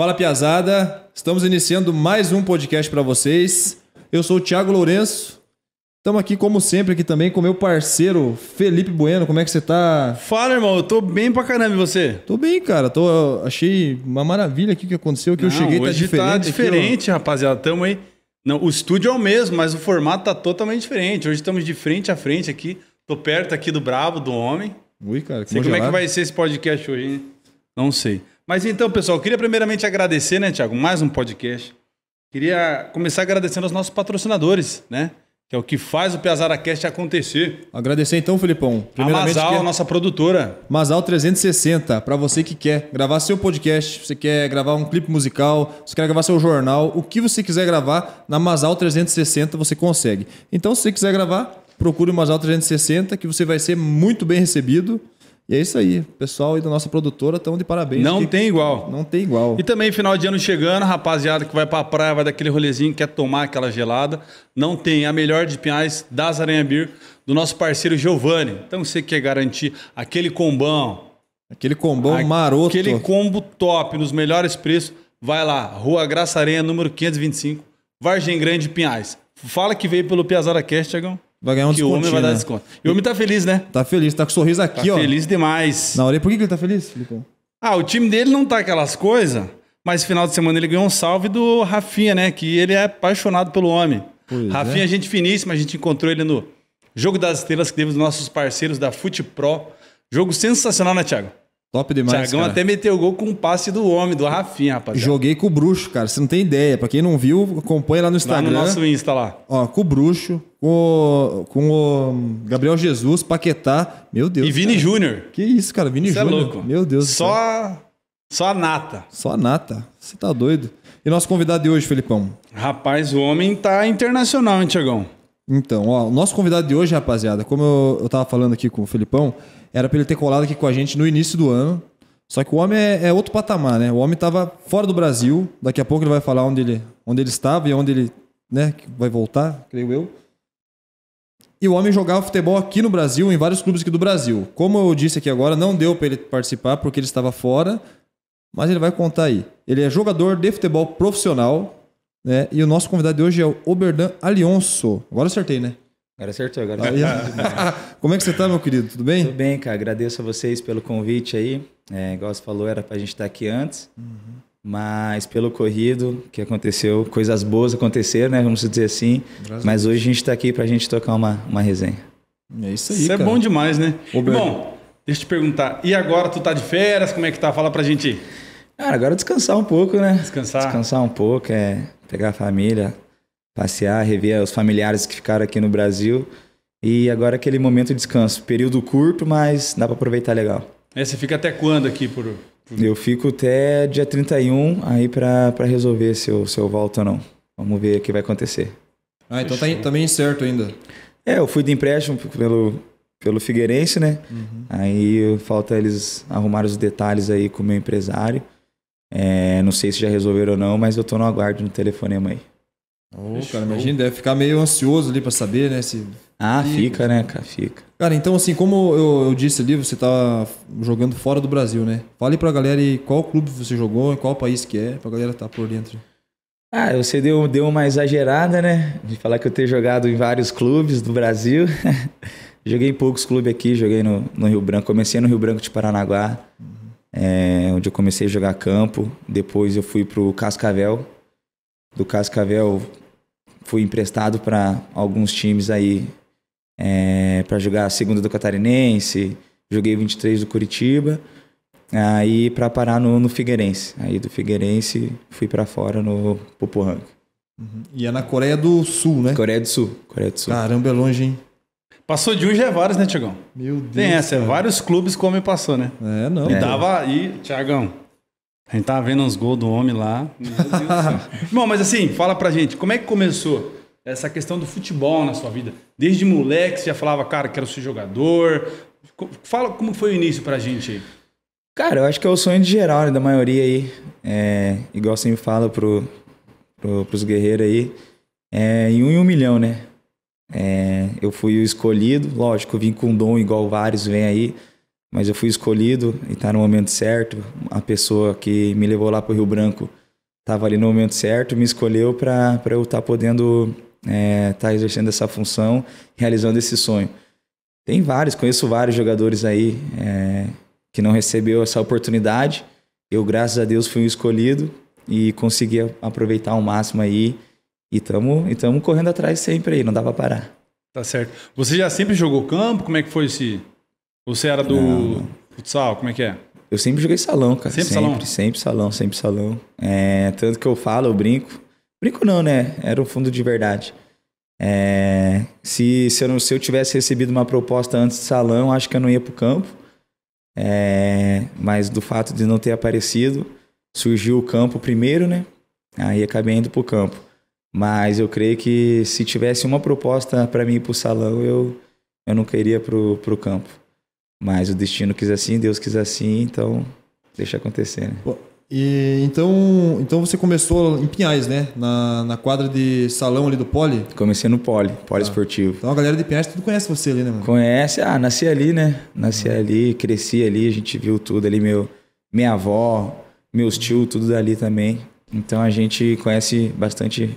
Fala Piazada, estamos iniciando mais um podcast para vocês. Eu sou o Thiago Lourenço. Estamos aqui, como sempre, aqui também com meu parceiro Felipe Bueno. Como é que você tá? Fala, irmão. Eu tô bem pra caramba e você? Tô bem, cara. Tô, achei uma maravilha aqui que aconteceu, que Não, eu cheguei tá hoje tá diferente. Tá diferente, aqui, rapaziada. Tamo aí. Não, o estúdio é o mesmo, mas o formato tá totalmente diferente. Hoje estamos de frente a frente aqui. Tô perto aqui do Brabo, do homem. Ui, cara, que Sei como é que vai ser esse podcast hoje, hein? Não sei. Mas então, pessoal, eu queria primeiramente agradecer, né, Tiago, mais um podcast. Queria começar agradecendo aos nossos patrocinadores, né? Que é o que faz o Piazaracast acontecer. Agradecer então, Filipão. Primeiramente, a Masal, que... nossa produtora. Masal 360, para você que quer gravar seu podcast, você quer gravar um clipe musical, você quer gravar seu jornal, o que você quiser gravar, na Masal 360 você consegue. Então, se você quiser gravar, procure o Masal 360, que você vai ser muito bem recebido. E é isso aí. Pessoal e da nossa produtora estão de parabéns. Não tem igual. Não tem igual. E também final de ano chegando, rapaziada que vai pra praia, vai daquele rolezinho, quer tomar aquela gelada. Não tem a melhor de pinhais das Aranha Beer, do nosso parceiro Giovanni. Então você quer garantir aquele combão. Aquele combão a... maroto. Aquele combo top, nos melhores preços. Vai lá, Rua Graça Aranha, número 525, Vargem Grande, Pinhais. Fala que veio pelo Piazada Cast, Tiagão. Vai ganhar um desconto. o homem vai dar né? desconto. E o homem tá feliz, né? Tá feliz, tá com um sorriso aqui, tá ó. feliz demais. Na orelha, por que, que ele tá feliz, Felipe? Ah, o time dele não tá aquelas coisas, mas final de semana ele ganhou um salve do Rafinha, né? Que ele é apaixonado pelo homem. Pois é. Rafinha é gente finíssima, a gente encontrou ele no Jogo das Estrelas que teve os nossos parceiros da FutePro. Pro. Jogo sensacional, né, Thiago? Top demais. Tiagão até meteu gol com um passe do homem, do Rafinha, rapaz. Joguei com o bruxo, cara. Você não tem ideia. Pra quem não viu, acompanha lá no Instagram. Lá no nosso Insta lá. Ó, com o bruxo, com o, com o Gabriel Jesus, Paquetá. Meu Deus. E Vini Júnior. Que isso, cara. Vini é Júnior. é louco. Meu Deus. Só, só a nata. Só a nata. Você tá doido. E nosso convidado de hoje, Felipão? Rapaz, o homem tá internacional, hein, Tiagão? Então, ó, o nosso convidado de hoje, rapaziada, como eu, eu tava falando aqui com o Felipão, era pra ele ter colado aqui com a gente no início do ano. Só que o homem é, é outro patamar, né? O homem estava fora do Brasil. Daqui a pouco ele vai falar onde ele, onde ele estava e onde ele né, vai voltar, creio eu. E o homem jogava futebol aqui no Brasil, em vários clubes aqui do Brasil. Como eu disse aqui agora, não deu para ele participar porque ele estava fora, mas ele vai contar aí. Ele é jogador de futebol profissional, né? E o nosso convidado de hoje é o Oberdan Alonso. Agora acertei, né? Agora acertou, agora. Como é que você está, meu querido? Tudo bem? Tudo bem, cara. Agradeço a vocês pelo convite aí. É, igual você falou, era para a gente estar tá aqui antes. Uhum. Mas pelo corrido que aconteceu, coisas boas aconteceram, né? Vamos dizer assim. mas hoje a gente está aqui para a gente tocar uma, uma resenha. É isso aí, Isso é cara. é bom demais, né? Ô, bom, deixa eu te perguntar. E agora tu tá de férias? Como é que tá? Fala pra gente. Cara, agora descansar um pouco, né? Descansar. Descansar um pouco, é pegar a família, passear, rever os familiares que ficaram aqui no Brasil. E agora aquele momento de descanso. Período curto, mas dá para aproveitar legal. É, você fica até quando aqui por, Eu fico até dia 31 aí para resolver se eu, se eu volto ou não. Vamos ver o que vai acontecer. Ah, então tá, tá meio incerto ainda. É, eu fui de empréstimo pelo, pelo Figueirense, né? Uhum. Aí falta eles arrumarem os detalhes aí com o meu empresário. É, não sei se já resolveram ou não, mas eu tô no aguardo no telefonema aí. Ô, oh, cara, imagina, deve ficar meio ansioso ali para saber, né? Se ah, e, fica, assim. né, cara? Fica. Cara, então assim, como eu, eu, disse ali, você tá jogando fora do Brasil, né? Fale pra galera aí qual clube você jogou, em qual país que é, pra galera tá por dentro. Ah, você deu, deu uma exagerada, né? De falar que eu tenho jogado em vários clubes do Brasil. joguei em poucos clubes aqui, joguei no, no, Rio Branco. Comecei no Rio Branco de Paranaguá, uhum. é, onde eu comecei a jogar campo. Depois eu fui pro Cascavel. Do Cascavel fui emprestado para alguns times aí é, para jogar a segunda do Catarinense, joguei 23 do Curitiba, aí para parar no, no, Figueirense. Aí do Figueirense fui para fora no Popohang. Uhum. E é na Coreia do Sul, né? Coreia do Sul, Coreia do Sul. Caramba, é longe, hein? Passou de um já é vários, né, Tiagão? Meu Deus. Tem essa, é cara. vários clubes como ele passou, né? É, não. E é. dava aí, Tiagão. A gente tava vendo uns gols do homem lá. Meu Deus do céu. Bom, mas assim, fala pra gente, como é que começou? essa questão do futebol na sua vida? Desde moleque você já falava, cara, quero ser jogador. Fala como foi o início pra gente aí. Cara, eu acho que é o sonho de geral, né, da maioria aí. É, igual sempre fala pro, pro, pros guerreiros aí. É, em um em um milhão, né? É, eu fui o escolhido, lógico, eu vim com dom igual vários vêm aí, mas eu fui escolhido e tá no momento certo. A pessoa que me levou lá pro Rio Branco tava ali no momento certo, me escolheu para eu estar tá podendo está é, tá exercendo essa função, realizando esse sonho. Tem vários, conheço vários jogadores aí é, que não recebeu essa oportunidade. Eu, graças a Deus, fui o escolhido e consegui aproveitar ao máximo aí. E estamos correndo atrás sempre aí, não dá para parar. Tá certo. Você já sempre jogou campo? Como é que foi esse? Você era do não. futsal? Como é que é? Eu sempre joguei salão, cara. Sempre, sempre salão? Sempre salão, sempre salão. É, tanto que eu falo, eu brinco. Brinco não, né? Era um fundo de verdade. É, se, se eu, não, se, eu tivesse recebido uma proposta antes de salão, acho que eu não ia pro campo. É, mas do fato de não ter aparecido, surgiu o campo primeiro, né? Aí acabei indo pro campo. Mas eu creio que se tivesse uma proposta para mim ir pro salão, eu, eu não queria pro, pro campo. Mas o destino quis assim, Deus quis assim, então deixa acontecer, né? Bom. E, então, então você começou em Pinhais, né? Na, na quadra de salão ali do Poli? Comecei no Poli, tá. Poli ah. Esportivo. Então a galera de Pinhais tudo conhece você ali, né, mano? Conhece, ah, nasci ali, né? Nasci ah. ali, cresci ali, a gente viu tudo ali, meu, minha avó, meus tios, tudo dali também. Então a gente conhece bastante,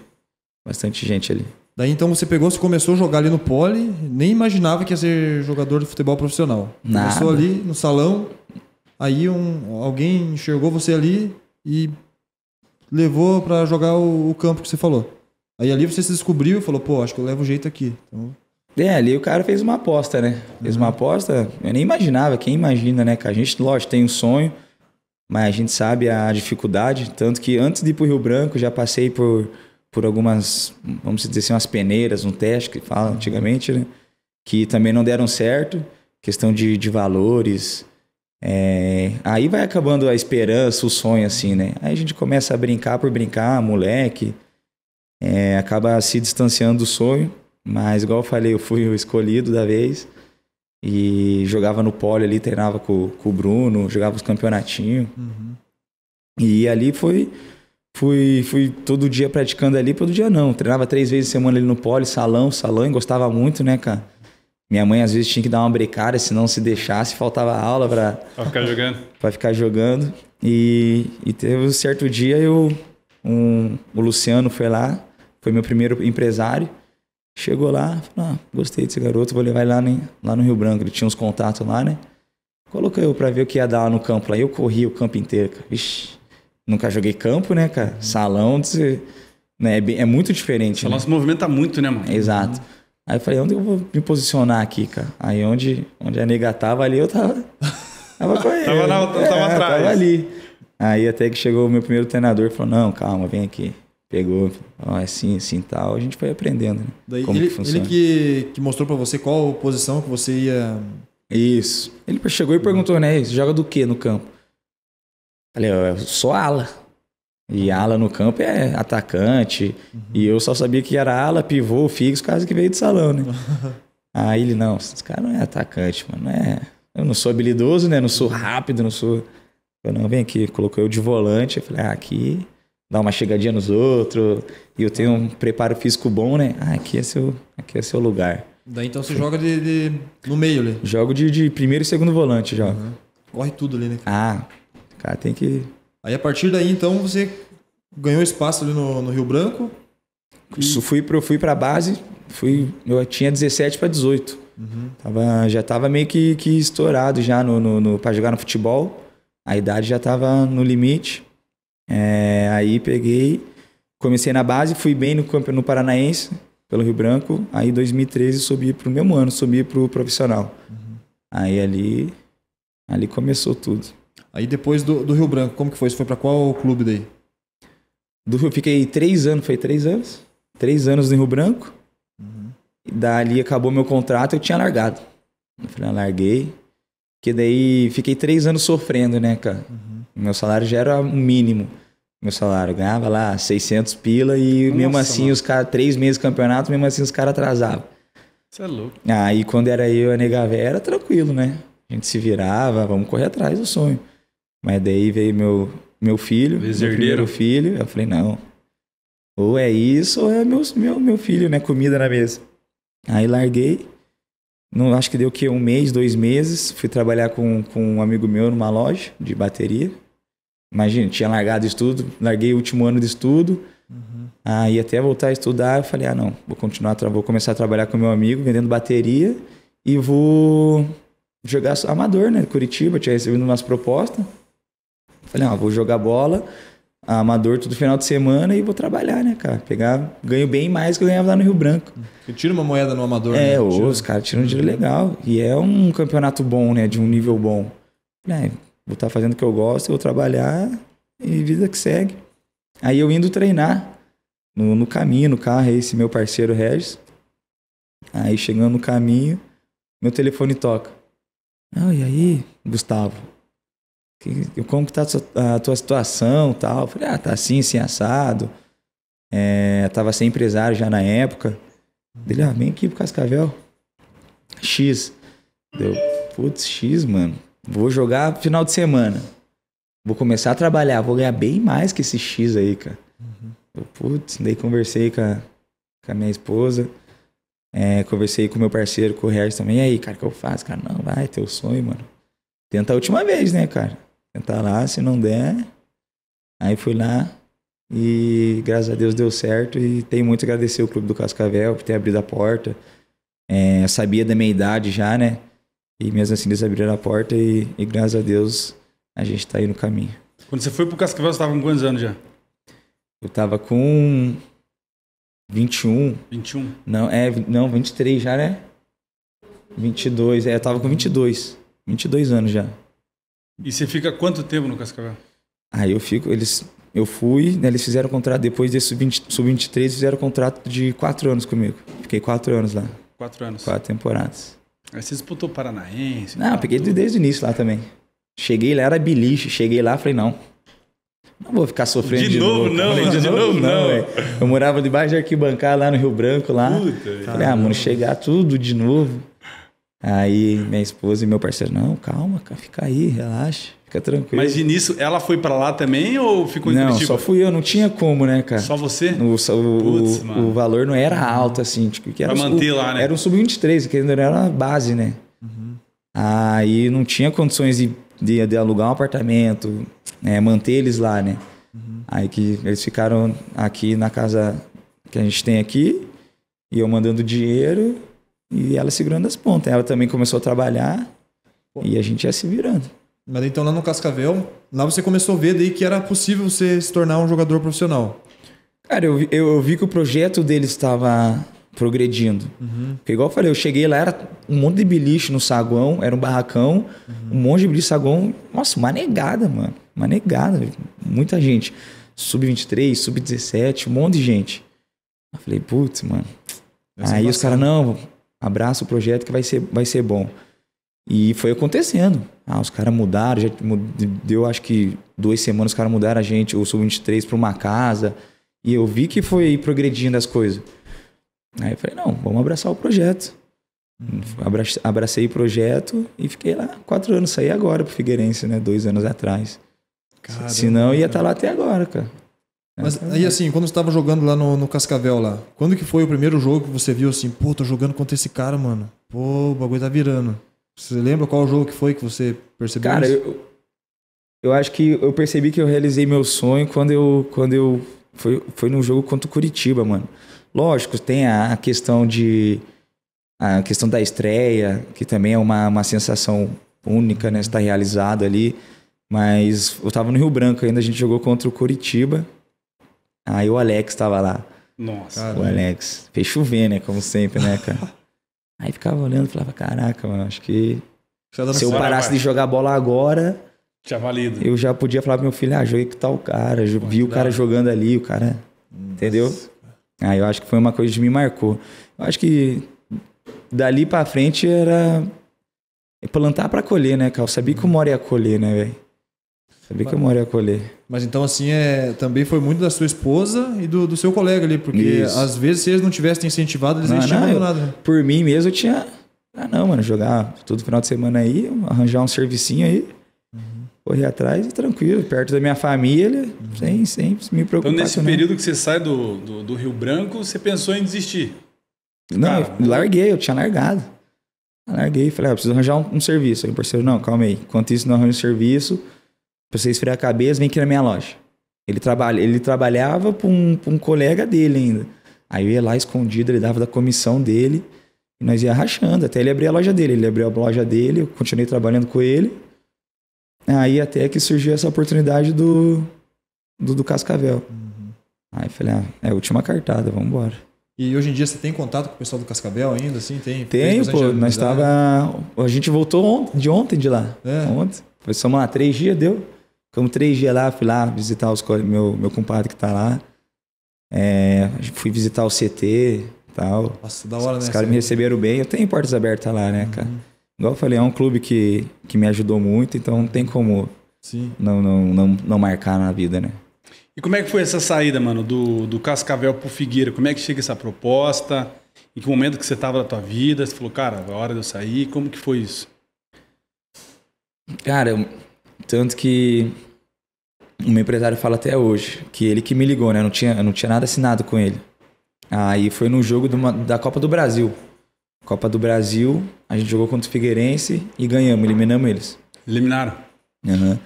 bastante gente ali. Daí então você pegou, você começou a jogar ali no Poli, nem imaginava que ia ser jogador de futebol profissional. Nada. Começou ali no salão. Aí um, alguém enxergou você ali e levou para jogar o, o, campo que você falou. Aí ali você se descobriu e falou, pô, acho que eu levo um jeito aqui. Então... É, ali o cara fez uma aposta, né? Fez uhum. uma aposta, eu nem imaginava, quem imagina, né? Que a gente, lógico, tem um sonho, mas a gente sabe a dificuldade. Tanto que antes de ir pro Rio Branco, já passei por, por algumas, vamos dizer assim, umas peneiras, um teste que fala uhum. antigamente, né? Que também não deram certo, questão de, de valores, é, aí vai acabando a esperança, o sonho, assim, né? Aí a gente começa a brincar por brincar, moleque. É, acaba se distanciando do sonho, mas igual eu falei, eu fui o escolhido da vez. E jogava no pole ali, treinava com, com o Bruno, jogava os campeonatinhos. Uhum. E ali foi. Fui, fui todo dia praticando ali, todo dia não. Treinava três vezes por semana ali no pole, salão, salão, e gostava muito, né, cara? Minha mãe às vezes tinha que dar uma brecada, se não se deixasse, faltava aula para ficar jogando. Para ficar jogando. E, e teve um certo dia eu um, o Luciano foi lá, foi meu primeiro empresário. Chegou lá, falou: ah, gostei desse garoto, vou levar ele lá, né, lá no Rio Branco. Ele tinha uns contatos lá, né? Colocou eu para ver o que ia dar lá no campo. Lá eu corri o campo inteiro, cara. nunca joguei campo, né, cara? Salão, né, é, bem, é muito diferente. O salão né? se movimenta muito, né, mano? Exato. Uhum. Aí eu falei, onde eu vou me posicionar aqui, cara? Aí onde, onde a nega tava ali, eu tava. Tava com ele. tava, na, é, tava atrás. Tava ali. Aí até que chegou o meu primeiro treinador e falou, não, calma, vem aqui. Pegou, falou, é assim, assim tal. A gente foi aprendendo, né? Daí, como ele, que funciona. Ele que, que mostrou para você qual posição que você ia. Isso. Ele chegou e perguntou, né? Você joga do que no campo? Falei, eu sou ala. E ala no campo é atacante. Uhum. E eu só sabia que era ala, pivô, fixo, quase que veio do salão, né? Aí ele, não, esse cara não é atacante, mano. Não é... Eu não sou habilidoso, né? Não sou rápido, não sou. Eu não, vem aqui. Colocou eu de volante. Eu falei, ah, aqui dá uma chegadinha nos outros. E eu tenho um preparo físico bom, né? Ah, aqui é seu, aqui é seu lugar. Daí então você joga de, de, no meio ali? Jogo de, de primeiro e segundo volante, joga. Uhum. Corre tudo ali, né? Ah, cara tem que Aí a partir daí, então, você ganhou espaço ali no, no Rio Branco? E... Isso, fui para fui a base, fui, eu tinha 17 para 18. Uhum. Tava, já tava meio que, que estourado já no, no, no para jogar no futebol. A idade já tava no limite. É, aí peguei, comecei na base, fui bem no, no Paranaense, pelo Rio Branco. Aí em 2013 subi para o mesmo ano, subi para o profissional. Uhum. Aí ali, ali começou tudo. Aí depois do, do Rio Branco, como que foi? Você foi para qual clube daí? Do Rio, fiquei três anos, foi três anos? Três anos no Rio Branco. Uhum. E dali acabou meu contrato, eu tinha largado. Eu falei, ah, larguei. Que daí fiquei três anos sofrendo, né, cara? Uhum. Meu salário já era o mínimo. Meu salário eu ganhava lá 600 pila e Nossa, mesmo assim mano. os caras, três meses de campeonato, mesmo assim os caras atrasavam. Isso é louco. Aí quando era eu e a Negavera, era tranquilo, né? A gente se virava, vamos correr atrás do sonho. Mas daí veio meu, meu filho, meu primeiro filho. Eu falei, não, ou é isso ou é meu, meu, meu filho, né? Comida na mesa. Aí larguei. Não, acho que deu o quê? Um mês, dois meses. Fui trabalhar com, com um amigo meu numa loja de bateria. Imagina, tinha largado estudo, larguei o último ano de estudo. Uhum. Aí até voltar a estudar, eu falei, ah não, vou continuar, vou começar a trabalhar com meu amigo, vendendo bateria e vou jogar amador, né? Curitiba, tinha recebido umas propostas. Falei, ah, vou jogar bola, amador todo final de semana e vou trabalhar, né, cara? Pegar, ganho bem mais que eu ganhava lá no Rio Branco. Eu tira uma moeda no amador, é, né? É, os caras tiram um dinheiro uhum. legal. E é um campeonato bom, né? De um nível bom. É, vou estar tá fazendo o que eu gosto, vou trabalhar e vida que segue. Aí eu indo treinar no, no caminho, no carro, esse meu parceiro Regis. Aí chegando no caminho, meu telefone toca. Ah, e aí, Gustavo? como que tá a tua, situação tal. Eu falei, ah, tá assim, assim, assado. É, tava sem empresário já na época. Ele, ah, vem aqui pro Cascavel. X. Deu, putz, X, mano. Vou jogar final de semana. Vou começar a trabalhar, vou ganhar bem mais que esse X aí, cara. Uhum. putz, daí conversei com a, com a minha esposa. É, conversei com meu parceiro, com o Regis também. E aí, cara, o que eu faço? Cara, não, vai, teu sonho, mano. Tenta a última vez, né, cara? tentar lá, se não der. Aí fui lá e graças a Deus deu certo e tenho muito a agradecer o Clube do Cascavel por ter abrido a porta. É, sabia da minha idade já, né? E mesmo assim eles abriram a porta e, e graças a Deus a gente está aí no caminho. Quando você foi pro Cascavel, você estava com quantos anos já? Eu estava com 21. 21? Não, é, não, 23 já, né? 22, é, eu tava com 22. 22 anos já. E você fica quanto tempo no Cascavel? Aí ah, eu fico, eles, eu fui, né, eles fizeram contrato, depois desse sub-23, fizeram contrato de quatro anos comigo. Fiquei quatro anos lá. Quatro anos? Quatro temporadas. Aí você disputou Paranaense? Não, peguei tudo. desde o início lá também. Cheguei lá, era biliche, cheguei lá, falei, não, não vou ficar sofrendo de, de novo, novo. Não, falei, de, de, novo, novo não, não. É. Eu morava debaixo de arquibancada lá no Rio Branco, lá. Puta, falei, ah, mano, chegar tudo de novo. Aí minha esposa e meu parceiro, não, calma, cara, fica aí, relaxa, fica tranquilo. Mas de início, ela foi para lá também ou ficou em Não, só fui eu, não tinha como, né, cara? Só você? O, o, Puts, o valor não era alto, assim, tipo, que era. Pra manter lá, né? Era um sub-23, que era a base, né? Uhum. Aí não tinha condições de, de, de alugar um apartamento, né, manter eles lá, né? Uhum. Aí que eles ficaram aqui na casa que a gente tem aqui, e eu mandando dinheiro e ela segurando as pontas. Ela também começou a trabalhar Pô. e a gente ia se virando. Mas então lá no Cascavel, lá você começou a ver daí que era possível você se tornar um jogador profissional. Cara, eu, eu, eu vi que o projeto dele estava progredindo. Uhum. Porque igual eu falei, eu cheguei lá, era um monte de biliche no saguão, era um barracão, uhum. um monte de no saguão. Nossa, uma negada, mano. Uma negada. Muita gente. Sub-23, sub-17, um monte de gente. Eu falei, putz, mano. Aí os caras, não, abraça o projeto que vai ser, vai ser bom. E foi acontecendo. Ah, os caras mudaram, já deu acho que duas semanas, os caras mudaram a gente, o Sub-23 para uma casa. E eu vi que foi progredindo as coisas. Aí eu falei, não, vamos abraçar o projeto. Abracei o projeto e fiquei lá quatro anos. Saí agora pro Figueirense, né? Dois anos atrás. Caramba. Senão ia estar tá lá até agora, cara. É, Mas então é, aí assim, quando você estava jogando lá no, no, Cascavel lá, quando que foi o primeiro jogo que você viu assim, pô, tô jogando contra esse cara, mano. Pô, o bagulho tá virando. Você lembra qual jogo que foi que você percebeu? Cara, isso? eu, eu acho que eu percebi que eu realizei meu sonho quando eu quando eu foi foi num jogo contra o Curitiba, mano. Lógico, tem a, a questão de a questão da estreia, que também é uma, uma sensação única, né, tá realizado ali. Mas eu tava no Rio Branco ainda, a gente jogou contra o Curitiba Aí o Alex tava lá. Nossa. Caramba. O Alex. Fez chover, né? Como sempre, né, cara? Aí ficava olhando e falava, caraca, mano, acho que tá se eu parasse de jogar bola agora... Tinha valido. Eu já podia falar pro meu filho, ah, joguei com tal cara, Pô, vi o cara jogando ali, o cara... Nossa. Entendeu? Aí eu acho que foi uma coisa que me marcou. Eu acho que dali pra frente era plantar para colher, né, cara? Eu sabia que o hora ia colher, né, velho? Sabia que eu morei a colher. Mas então, assim, é, também foi muito da sua esposa e do, do seu colega ali, porque Isso. às vezes, se eles não tivessem incentivado, eles ah, não, não tinham nada. por mim mesmo, eu tinha. Ah, não, mano, jogar todo final de semana aí, arranjar um servicinho aí, uhum. correr atrás e tranquilo, perto da minha família, uhum. sem, sem me então, preocupar. Então, nesse período que você sai do, do, do, Rio Branco, você pensou em desistir? Não, eu larguei, eu tinha largado. larguei, falei, ah, preciso arranjar um, um serviço. Aí o parceiro, não, calma aí, enquanto isso não arranjo um serviço pra você esfriar a cabeça, vem aqui na minha loja. Ele, trabalha, ele trabalhava pra um, pra um colega dele ainda. Aí eu ia lá escondido, ele dava da comissão dele e nós ia rachando até ele abrir a loja dele. Ele abriu a loja dele, eu continuei trabalhando com ele. Aí até que surgiu essa oportunidade do, do, do Cascavel. Uhum. Aí eu falei, ah, é a última cartada, vamos embora. E hoje em dia você tem contato com o pessoal do Cascavel ainda, assim? Tem, tem pô. Nós tava. A gente voltou de ontem de lá. É. Ontem. Passamos lá três dias, deu. Ficamos três dias lá, fui lá visitar os, meu, meu compadre que tá lá. É, fui visitar o CT tal. Nossa, da hora, os, né? Os caras me receberam bem. Eu tenho portas abertas lá, né, uhum. cara? Igual eu falei, é um clube que, que me ajudou muito, então não tem como Sim. Não, não, não, não marcar na vida, né? E como é que foi essa saída, mano, do, do Cascavel pro Figueira? Como é que chega essa proposta? Em que momento que você tava na tua vida? Você falou, cara, é hora de eu sair. Como que foi isso? Cara, eu tanto que o meu empresário fala até hoje, que ele que me ligou, né? Eu não tinha, eu não tinha nada assinado com ele. Aí foi no jogo uma, da Copa do Brasil. Copa do Brasil, a gente jogou contra o Figueirense e ganhamos, eliminamos eles. Eliminaram. Uhum.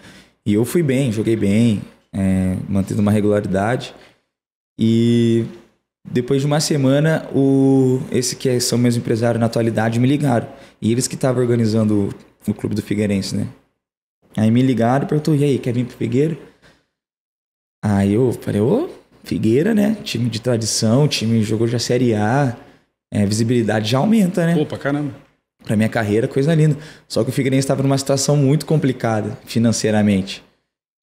E eu fui bem, joguei bem, é, mantendo uma regularidade. E depois de uma semana, o, esse que é, são meus empresários na atualidade me ligaram. E eles que estavam organizando o, o clube do Figueirense, né? Aí me ligaram e perguntou, e aí, quer vir pro Figueira? Aí eu falei, ô, Figueira, né? Time de tradição, time jogou já Série A, é, visibilidade já aumenta, né? Pô, pra caramba. Pra minha carreira, coisa linda. Só que o Figueirense estava numa situação muito complicada financeiramente.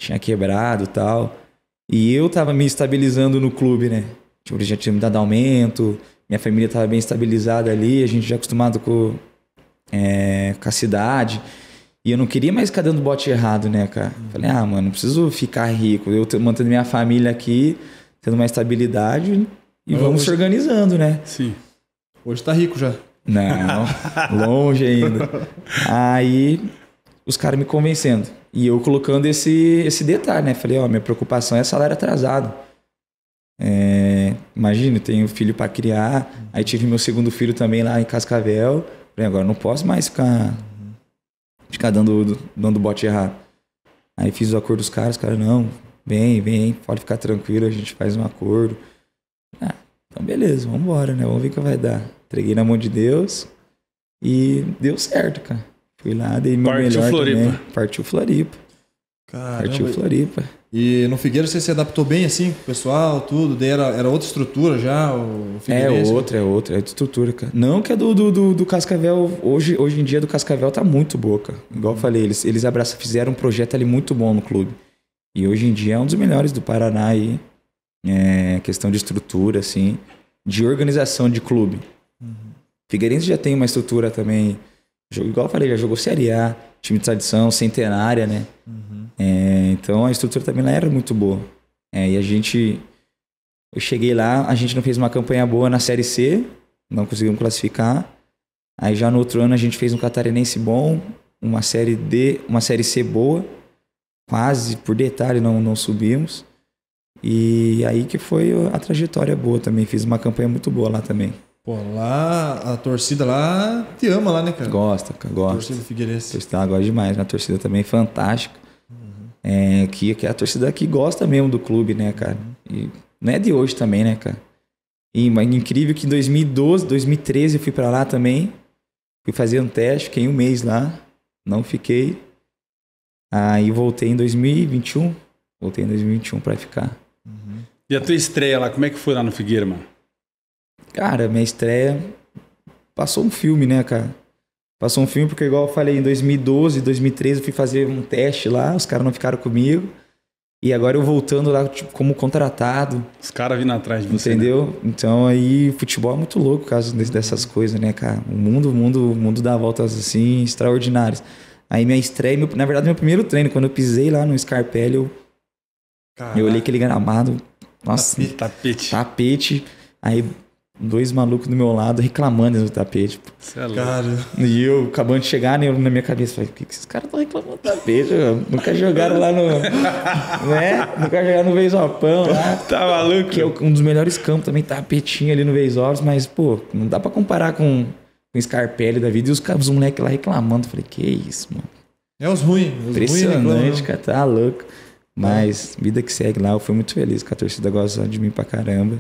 Tinha quebrado tal. E eu tava me estabilizando no clube, né? Tipo, eles já tinha me dado aumento, minha família tava bem estabilizada ali, a gente já acostumado com, é, com a cidade. E eu não queria mais ficar dando bote errado, né, cara? Uhum. Falei, ah, mano, não preciso ficar rico. Eu mantendo minha família aqui, tendo uma estabilidade e Mas vamos hoje... se organizando, né? Sim. Hoje tá rico já. Não, longe ainda. Aí os caras me convencendo. E eu colocando esse, esse detalhe, né? Falei, ó, minha preocupação é salário atrasado. É, imagina, eu tenho filho para criar. Aí tive meu segundo filho também lá em Cascavel. Falei, agora não posso mais ficar ficar dando, dando bote errado. Aí fiz o acordo dos caras, os caras, não, vem, vem, pode ficar tranquilo, a gente faz um acordo. Ah, então beleza, vamos embora, né? Vamos ver o que vai dar. Entreguei na mão de Deus e deu certo, cara. Fui lá, dei meu Partiu melhor Floripa. também. Partiu Floripa. Caramba. Partiu Floripa. E no Figueira você se adaptou bem assim com o pessoal, tudo? Daí era, era outra estrutura já? O é outra, é outra, é outra estrutura, cara. Não que a do, do, do, do, Cascavel, hoje, hoje em dia do Cascavel tá muito boa, cara. Igual eu falei, eles, eles abraçam, fizeram um projeto ali muito bom no clube. E hoje em dia é um dos melhores do Paraná aí. É, questão de estrutura, assim, de organização de clube. Uhum. Figueirense já tem uma estrutura também, igual eu falei, já jogou Série A, time de tradição, centenária, né? Uhum. É, então a estrutura também lá era muito boa. É, e a gente. Eu cheguei lá, a gente não fez uma campanha boa na Série C, não conseguimos classificar. Aí já no outro ano a gente fez um catarinense bom, uma Série D, uma Série C boa, quase por detalhe não, não subimos. E aí que foi a trajetória boa também, fiz uma campanha muito boa lá também. Pô, lá a torcida lá te ama lá, né, cara? Gosta, cara, gosta. A torcida do Figueirense. Torcida gosta demais, a torcida também é fantástica. É, que, que a torcida aqui gosta mesmo do clube, né, cara? E não é de hoje também, né, cara? E mas, incrível que em 2012, 2013 eu fui para lá também. Fui fazer um teste, fiquei um mês lá. Não fiquei. Aí voltei em 2021. Voltei em 2021 para ficar. Uhum. E a tua estreia lá, como é que foi lá no Figueira, mano? Cara, minha estreia passou um filme, né, cara? Passou um filme, porque igual eu falei, em 2012, 2013 eu fui fazer um teste lá, os caras não ficaram comigo. E agora eu voltando lá tipo, como contratado. Os caras vindo atrás de você. Né? Entendeu? Né? Então aí futebol é muito louco por causa dessas coisas, né, cara? O mundo, o mundo, o mundo dá voltas assim extraordinárias. Aí minha estreia, meu, na verdade, meu primeiro treino, quando eu pisei lá no Scarpelli, eu, eu olhei aquele gramado. Nossa. Tapete. tapete. tapete aí dois malucos do meu lado reclamando no tapete. É cara. E eu acabando de chegar, né, na minha cabeça, falei, o que, que esses caras estão reclamando do tapete? Nunca jogaram lá no. né? Nunca jogaram no Veisopão lá. Tá maluco? Que é um dos melhores campos também, tapetinho ali no Veisoros, mas, pô, não dá pra comparar com o Scarpelli da vida. E os, os moleques lá reclamando. Falei, que isso, mano. É os ruins. Impressionante, cara, tá louco. Mas, vida que segue lá, eu fui muito feliz com a torcida gosta de mim pra caramba.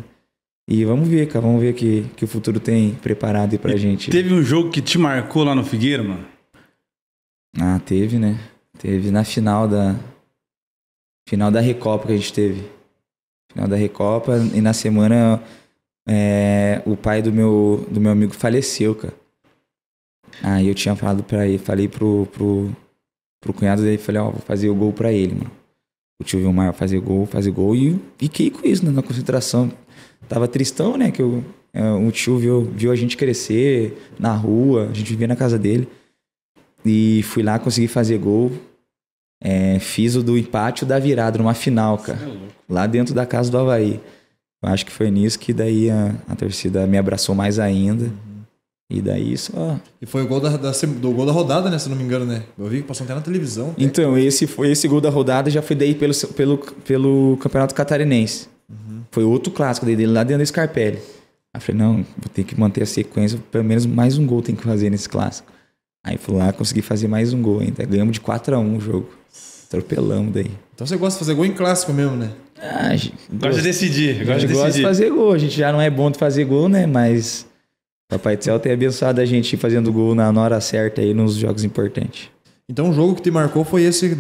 E vamos ver, cara, vamos ver o que, que o futuro tem preparado aí pra e gente. Teve um jogo que te marcou lá no Figueira, mano? Ah, teve, né? Teve na final da. Final da Recopa que a gente teve. Final da Recopa, e na semana é, o pai do meu, do meu amigo faleceu, cara. Aí eu tinha falado pra ele, falei pro, pro, pro cunhado dele, falei, ó, oh, vou fazer o gol pra ele, mano. O tio Vilmar fazer gol, fazer gol, e fiquei com isso né, na concentração tava tristão, né? Que é, o um tio viu, viu a gente crescer na rua, a gente vivia na casa dele. E fui lá, consegui fazer gol. É, fiz o do empate da virada numa final, cara. É lá dentro da casa do Havaí. Eu acho que foi nisso que daí a, a torcida me abraçou mais ainda. E daí só. E foi o gol da, da, do gol da rodada, né? Se não me engano, né? Eu vi que passou até na televisão. Né? então, esse foi esse gol da rodada já foi daí pelo, pelo, pelo Campeonato Catarinense. Uhum. Foi outro clássico dele lá dentro do Scarpelli. Aí falei, não, vou ter que manter a sequência, pelo menos mais um gol tem que fazer nesse clássico. Aí fui lá, consegui fazer mais um gol ainda. Ganhamos de 4 a 1 o jogo. Atropelamos daí. Então você gosta de fazer gol em clássico mesmo, né? Ah, de decidir. gosta de, decidir. de fazer gol. A gente já não é bom de fazer gol, né? Mas Papai do Céu tem abençoado a gente fazendo gol na hora certa aí nos jogos importantes. Então o jogo que te marcou foi esse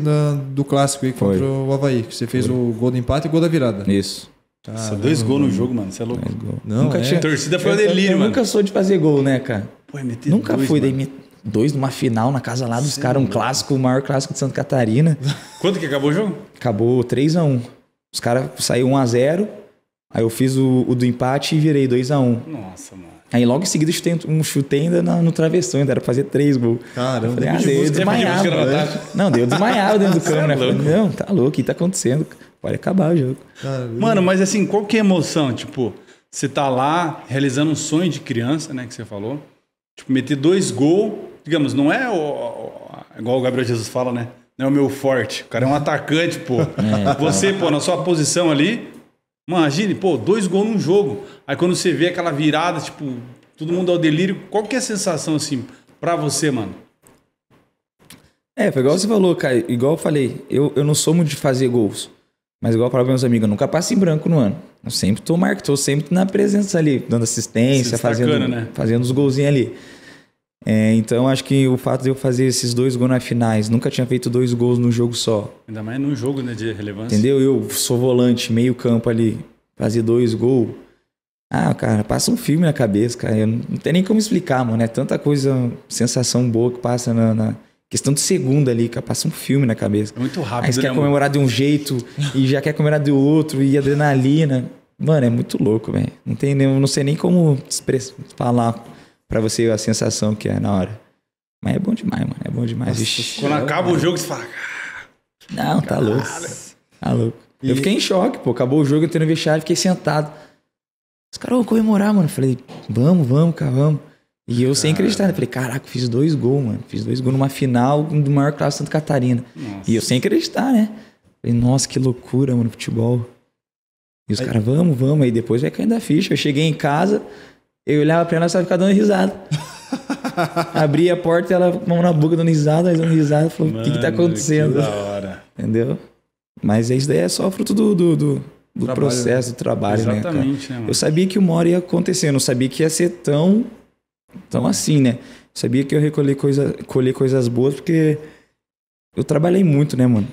do clássico aí foi. contra o Havaí, que você fez foi. o gol do empate e o gol da virada. Isso. Tá, Só é dois gols no jogo, mano. Você é louco. Não, nunca é. tinha. Torcida foi eu, um delírio, eu, mano. nunca sou de fazer gol, né, cara? Pô, é meter nunca dois, fui mano. daí dois numa final na casa lá dos caras, um é clássico, o maior clássico de Santa Catarina. Quanto que acabou o jogo? Acabou 3 a 1 Os caras saíram 1 a 0 aí eu fiz o, o do empate e virei 2 a 1 Nossa, mano. Aí logo em seguida eu chutei, um chutei ainda no, no travessão, ainda era fazer três gols. Caramba, eu falei, ah, de eu desmaiava. Não, deu desmaiava dentro do campo, né? não, tá louco, o que tá acontecendo? pode acabar o jogo. Caramba. Mano, mas assim, qual que é a emoção? Tipo, você tá lá realizando um sonho de criança, né, que você falou. Tipo, meter dois gols, digamos, não é o, o, igual o Gabriel Jesus fala, né? Não é o meu forte. O cara é um atacante, pô. É, você, pô, na sua posição ali, imagine, pô, dois gols num jogo. Aí quando você vê aquela virada, tipo, todo mundo ao delírio, qual que é a sensação assim para você, mano? É, foi igual você falou, cara. Igual eu falei, eu, eu não sou muito de fazer gols. Mas igual eu falo para meus amigos, eu nunca passo em branco no ano. Eu sempre tô marcando, tô sempre na presença ali, dando assistência, fazendo, né? fazendo os golzinhos ali. É, então acho que o fato de eu fazer esses dois gols na finais, nunca tinha feito dois gols num jogo só. Ainda mais num jogo né, de relevância. Entendeu? Eu sou volante, meio campo ali, fazer dois gols. Ah, cara, passa um filme na cabeça, cara. Eu não, tem nem como explicar, mano. É tanta coisa, sensação boa que passa na, na questão de segunda ali, cara, passa um filme na cabeça. É muito rápido. Aí você né, quer comemorar mano? de um jeito e já quer comemorar de outro e adrenalina. Mano, é muito louco, velho. Não tem nem, não sei nem como falar para você a sensação que é na hora. Mas é bom demais, mano. É bom demais. Nossa, quando é acaba o jogo, você fala. Não, tá louco. Tá louco. E... Eu fiquei em choque, pô. Acabou o jogo, eu entrei no vestiário, fiquei sentado. Os caras, vão comemorar, mano. Falei, vamos, vamos, cara, vamos. E eu sem acreditar, né? Falei, caraca, fiz dois gols, mano. Fiz dois gols numa final do maior clássico Santa Catarina. Nossa. E eu sem acreditar, né? Falei, nossa, que loucura, mano, futebol. E os caras, vamos, vamos. Aí depois vai caindo a ficha. Eu cheguei em casa, eu olhava pra ela e estava ficando dando risada. Abri a porta e ela, com a mão na boca, dando risada, mas dando risada. Falou, o que que tá acontecendo? Que da hora. Entendeu? Mas é isso daí é só fruto do, do, do, do processo, do né? trabalho, Exatamente, né, Exatamente, né mano? Eu sabia que uma hora ia acontecer, eu não sabia que ia ser tão então, assim, né? Sabia que eu recolhi coisa, colhi coisas boas porque eu trabalhei muito, né, mano?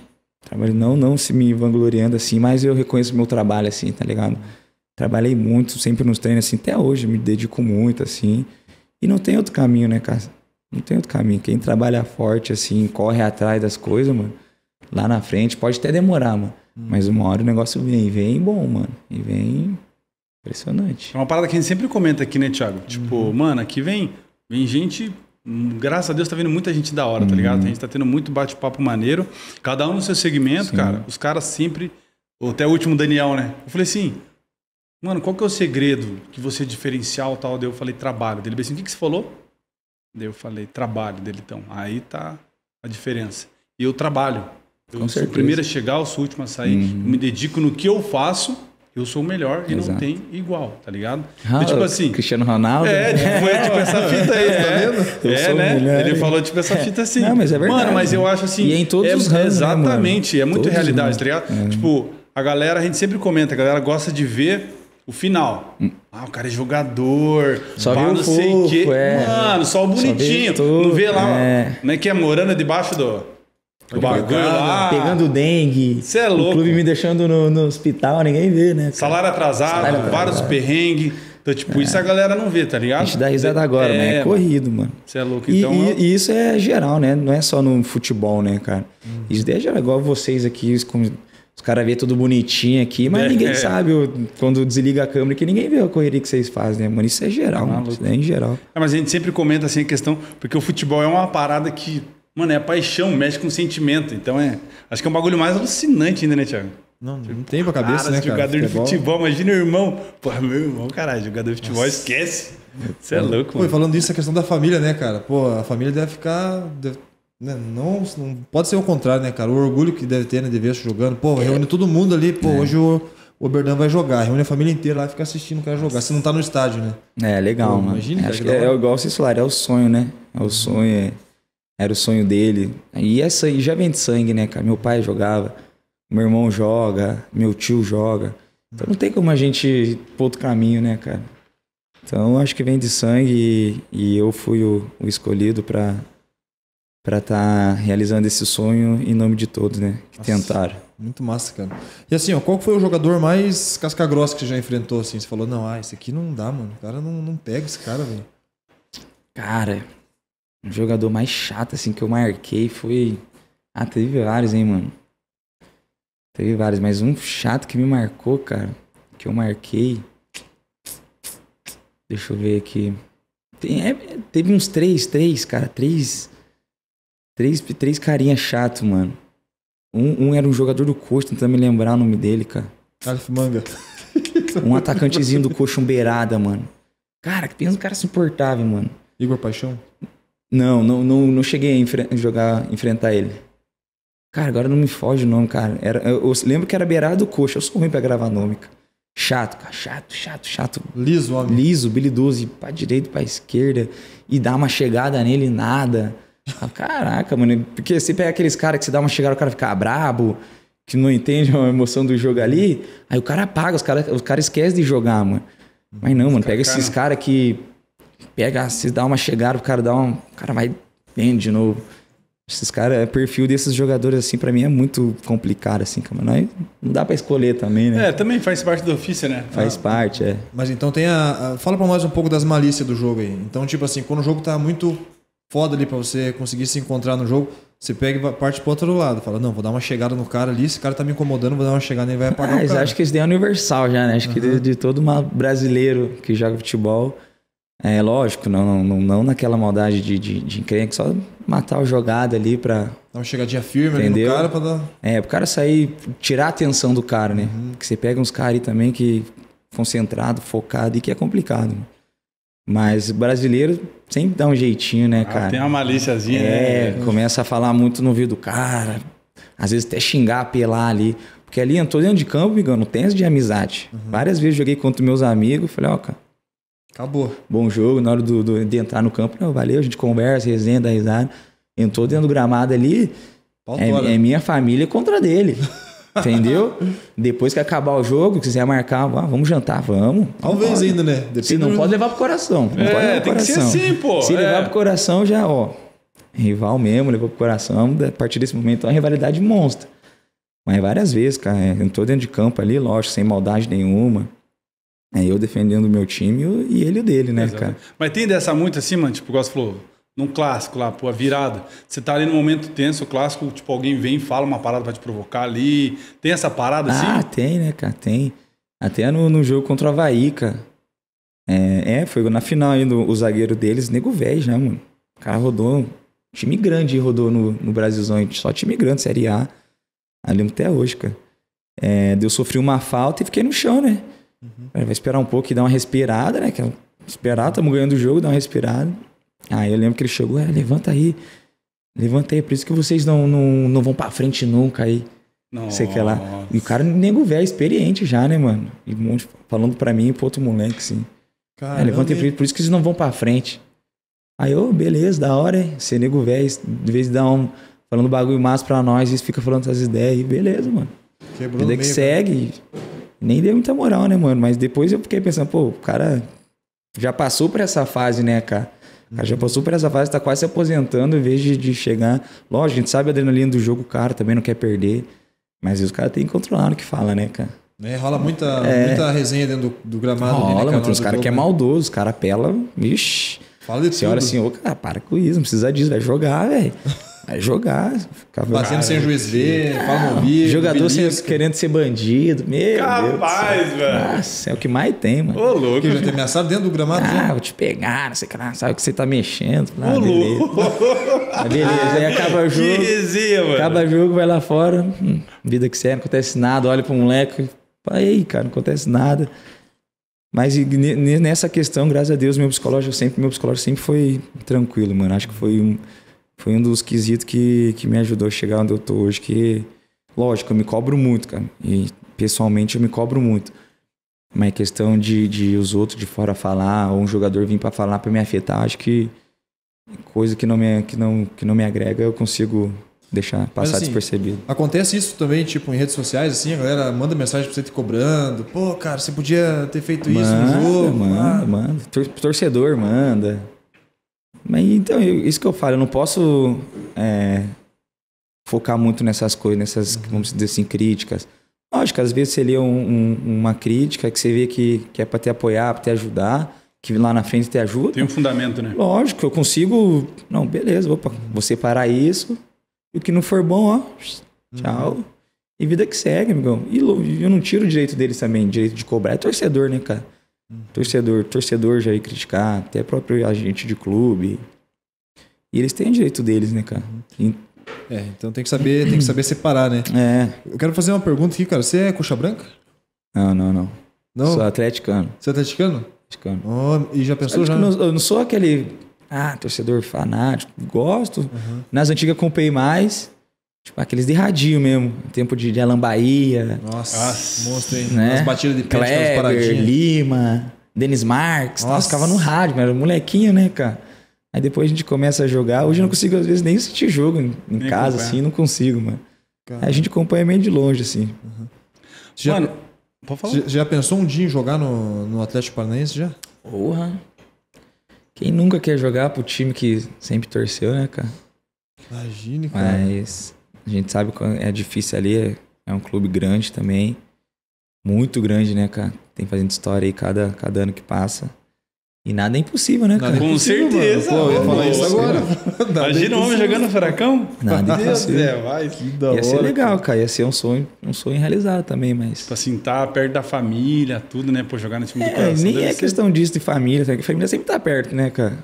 Trabalhei, não, não se me vangloriando assim, mas eu reconheço meu trabalho, assim, tá ligado? Trabalhei muito, sempre nos treinos, assim, até hoje, me dedico muito, assim. E não tem outro caminho, né, cara? Não tem outro caminho. Quem trabalha forte, assim, corre atrás das coisas, mano, lá na frente, pode até demorar, mano. Hum. Mas uma hora o negócio vem, vem bom, mano. E vem Impressionante. É uma parada que a gente sempre comenta aqui, né, Thiago? Tipo, uhum. mano, aqui vem, vem gente. Graças a Deus tá vindo muita gente da hora, uhum. tá ligado? Uhum. A gente tá tendo muito bate-papo maneiro. Cada um no seu segmento, Sim. cara. Os caras sempre. Até o último Daniel, né? Eu falei assim, mano, qual que é o segredo que você diferencial tal? Daí eu falei, trabalho. Dele assim, o que, que você falou? Daí eu falei, trabalho dele, então. Aí tá a diferença. E eu trabalho. Eu sou o primeiro a chegar, eu sou o último a sair. Uhum. Eu me dedico no que eu faço eu sou o melhor e Exato. não tem igual, tá ligado? Ah, tipo assim. Cristiano Ronaldo. É, foi né? tipo, é tipo essa fita aí, tá é, tá vendo? Eu é, né? Ele é. falou tipo essa fita assim. Não, mas é verdade. Mano, mas eu né? acho assim. E é em todos é, os ramos, né, Exatamente, né, é muito todos realidade, tá ligado? É. Tipo, a galera, a gente sempre comenta, a galera gosta de ver o final. Hum. Ah, o cara é jogador. Só pá, viu não sei o quê. É. Mano, só o bonitinho. Só não vê lá, é. como é que é? Morando debaixo do. O bagulho lá. Pegando dengue. Você é louco. O clube me deixando no, no hospital, ninguém vê, né? Cara? Salário atrasado, Salário atrasado. vários é. perrengues. Então, tipo, é. isso a galera não vê, tá ligado? A gente dá risada é, agora, é, É corrido, mano. Você é louco, então. E, e, isso é geral, né? Não é só no futebol, né, cara? Hum. Isso daí é geral, igual vocês aqui, os, caras vêem tudo bonitinho aqui, mas é, ninguém sabe quando desliga a câmera que ninguém vê a correria que vocês fazem, né, mano? Isso é geral, tá mano. Isso é em geral. É, mas a gente sempre comenta assim a questão, porque o futebol é uma parada que Mano, é paixão, mexe com sentimento. Então é. Acho que é um bagulho mais alucinante ainda, né, Thiago? Não, não tem pra cabeça, cara, né, cara? Jogador de futebol, imagina o irmão. Pô, meu irmão, caralho, jogador de futebol, Nossa. esquece. Você é louco, mano. Pô, falando disso, a questão da família, né, cara? Pô, a família deve ficar. Deve, né, não, não pode ser o contrário, né, cara? O orgulho que deve ter, né, de ver jogando. Pô, é. reúne todo mundo ali. Pô, é. hoje o, o Oberdan vai jogar. Reúne a família inteira lá e fica assistindo o cara jogar. Você não tá no estádio, né? É, legal, Pô, mano. Imagina, é, acho que, é, é igual o Celular, é o sonho, né? É o uhum. sonho. É era o sonho dele. E essa aí já vem de sangue, né, cara? Meu pai jogava, meu irmão joga, meu tio joga. Então não tem como a gente ir outro caminho, né, cara? Então acho que vem de sangue e, e eu fui o, o escolhido para para estar tá realizando esse sonho em nome de todos, né? Que Nossa, tentaram. Muito massa, cara. E assim, ó, qual foi o jogador mais casca grossa que você já enfrentou? Assim, você falou, não, ah, esse aqui não dá, mano. O cara não, não pega esse cara, velho. Cara, um jogador mais chato, assim, que eu marquei foi. Ah, teve vários, hein, mano. Teve vários, mas um chato que me marcou, cara, que eu marquei. Deixa eu ver aqui. Tem, é, teve uns três, três, cara, três. Três, três carinha chato, mano. Um, um era um jogador do coxo, tentando me lembrar o nome dele, cara. Alf Manga. Um atacantezinho do coxa, um beirada, mano. Cara, que pensa um cara se mano. Igor Paixão? Não, não, não, não cheguei a enfre jogar, enfrentar ele. Cara, agora não me foge o nome, cara. Era, eu, eu lembro que era beirado coxa. Eu sou ruim pra gravar nome, cara. Chato, cara. Chato, chato, chato. Liso, homem. Liso, habilidoso. Pra direita, pra esquerda. E dar uma chegada nele, nada. Caraca, mano. Porque você pega aqueles caras que você dá uma chegada, o cara fica brabo, que não entende a emoção do jogo ali. Aí o cara apaga, os caras os cara esquecem de jogar, mano. Mas não, mano. Pega esses caras que pega, se dá uma chegada, o cara dá um. O cara vai bem de novo. Esses caras, o é, perfil desses jogadores, assim, para mim é muito complicado, assim, cara. Não, não dá para escolher também, né? É, também faz parte do ofício, né? Faz ah, parte, é. Mas então tem a, a Fala pra nós um pouco das malícias do jogo aí. Então, tipo assim, quando o jogo tá muito foda ali pra você conseguir se encontrar no jogo, você pega e parte pro outro lado. Fala, não, vou dar uma chegada no cara ali, esse cara tá me incomodando, vou dar uma chegada e vai apagar ah, acho que isso daí é universal já, né? Acho uhum. que de, de todo uma brasileiro que joga futebol é lógico, não, não, não naquela maldade de, de, de encrenca, só matar o jogado ali pra. Dar uma chegadinha firme entendeu? no cara pra dar. É, pro cara sair, tirar a atenção do cara, né? Uhum. Que você pega uns caras aí também que. concentrado, focado e que é complicado. Né? Mas brasileiro sempre dá um jeitinho, né, ah, cara? tem uma malíciazinha, é, né? começa a falar muito no ouvido do cara, às vezes até xingar, apelar ali. Porque ali entrou dentro de campo, me não tem de amizade. Uhum. Várias vezes joguei contra meus amigos, falei, ó, oh, cara Acabou. Bom jogo, na hora do, do, de entrar no campo, não, valeu, a gente conversa, resenha, dá risada. Entrou dentro do gramado ali, é, né? é, minha família contra dele. Entendeu? Depois que acabar o jogo, quiser marcar, ah, vamos jantar, vamos. Talvez pode. ainda, né? Depende Se não do... pode levar pro coração. Não é, pode levar pro coração. assim, pô. Se é. levar pro coração, já, ó. Rival mesmo, levou pro coração. A partir desse momento, é uma rivalidade monstra. Mas várias vezes, cara, é, entrou dentro de campo ali, lógico, sem maldade nenhuma. É eu defendendo o meu time e ele o dele, né, Exato. cara? Mas tem dessa muito assim, mano, tipo, o você falou, num clássico lá, pô, a virada. Você tá ali num momento tenso, o clássico, tipo, alguém vem e fala uma parada pra te provocar ali. Tem essa parada ah, assim? Ah, tem, né, cara? Tem. Até no, no jogo contra o Havaí, cara. É, é foi na final ainda o zagueiro deles, nego velho, né, mano? O cara rodou. Time grande rodou no, no Brasilzão, só time grande, Série A. Ali até hoje, cara. É, eu sofri uma falta e fiquei no chão, né? Uhum. É, vai esperar um pouco e dar uma respirada, né? Que é esperar, estamos ganhando o jogo, dar uma respirada. Aí eu lembro que ele chegou, é, levanta aí. Levanta aí, por isso que vocês não, não, não vão pra frente nunca aí. Não sei que lá. E o cara, nego velho, experiente já, né, mano? E um monte falando pra mim e pro outro moleque, assim. É, Caramba. É, levanta aí, por isso que vocês não vão pra frente. Aí eu, oh, beleza, da hora, hein? Ser nego velho, de vez em dar um. Falando bagulho massa pra nós, e fica falando essas ideias aí, beleza, mano. Quebrou Vida que segue. Cara. Nem dei muita moral, né, mano? Mas depois eu fiquei pensando, pô, o cara já passou por essa fase, né, cara? O cara já uhum. passou por essa fase, tá quase se aposentando em vez de, de chegar. Lógico, a gente sabe a adrenalina do jogo, o cara também não quer perder. Mas os caras têm que controlar o que fala, né, cara? É, rola muita, é. muita resenha dentro do, do gramado. Né, rola, mano. né, cara, os caras que é né? maldoso, os caras apelam. vixi. Fala de Você olha assim, ô, cara, para com isso, não precisa disso, vai jogar, velho. Aí jogar. Ficava... Fazendo sem juiz ver, palma ouvir. Jogador sem, querendo ser bandido. Meu Capaz, Deus velho. Nossa, é o que mais tem, mano. Ô, louco. Porque já tem ameaçado dentro do gramado. Né? Ah, vou te pegar, não sei o que lá, sabe o que você tá mexendo. Ah, Ô, louco. Beleza. Ah, beleza, aí acaba o jogo. Que dizia, mano. Acaba o jogo, vai lá fora. Hum, vida que serve, não acontece nada. Olha pro moleque. Aí, cara, não acontece nada. Mas nessa questão, graças a Deus, meu psicológico sempre, meu psicológico sempre foi tranquilo, mano. Acho que foi um foi um dos quesitos que, que me ajudou a chegar onde eu tô hoje, que, lógico, eu me cobro muito, cara. E pessoalmente eu me cobro muito. Mas a questão de, de os outros de fora falar, ou um jogador vir para falar para me afetar, acho que coisa que não me, que não, que não me agrega, eu consigo deixar passar assim, despercebido. Acontece isso também, tipo, em redes sociais, assim, a galera manda mensagem pra você te cobrando. Pô, cara, você podia ter feito manda, isso no jogo. Manda, manda. Torcedor manda. Mas então, eu, isso que eu falo, eu não posso é, focar muito nessas coisas, nessas, vamos dizer assim, críticas. Lógico, às vezes você lê um, um, uma crítica que você vê que, que é para te apoiar, para te ajudar, que lá na frente te ajuda. Tem um fundamento, né? Lógico, eu consigo. Não, beleza, opa, vou separar isso. E o que não for bom, ó, tchau. Uhum. E vida que segue, amigão. E eu não tiro o direito deles também, direito de cobrar. É torcedor, né, cara? Torcedor, torcedor já ir criticar, até próprio agente de clube. E eles têm o direito deles, né, cara? E... É, então tem que saber, tem que saber separar, né? É. Eu quero fazer uma pergunta aqui, cara. Você é coxa branca? Não, não, não. Não? Sou atleticano. Você é atleticano? Atleticano. Oh, e já pensou eu já? Não, eu não sou aquele ah, torcedor fanático, gosto. Uhum. Nas antigas acompanhei mais, Tipo, aqueles de radinho mesmo. Tempo de, de Alambaia. Nossa, ah, monstro, hein? Né? As batidas de pente, Kleber, Lima, Denis Marques. Nossa. Nossa, ficava no rádio, mas era molequinho, né, cara? Aí depois a gente começa a jogar. Hoje eu não consigo, às vezes, nem assistir jogo em, em casa, assim, não consigo, mano. Aí a gente acompanha meio de longe, assim. Uhum. Já, mano, pode falar? Você já pensou um dia em jogar no, no Atlético Paranaense já? Porra. Quem nunca quer jogar pro time que sempre torceu, né, cara? Imagine, cara. Mas. A gente sabe que é difícil ali, é, é um clube grande também. Muito grande, né, cara? Tem fazendo história aí cada, cada ano que passa. E nada é impossível, né, é cara? Com certeza. Pô, eu ia falar isso agora. É Imagina o homem jogando furacão. Nada é impossível. É, vai, que da hora. Ia ser legal, cara. Ia ser um sonho, um sonho realizado também, mas... Tipo assim, tá perto da família, tudo, né? Pô, jogar no time é, do coração. Nem é ser. questão disso de família, sabe? Porque família sempre tá perto, né, cara?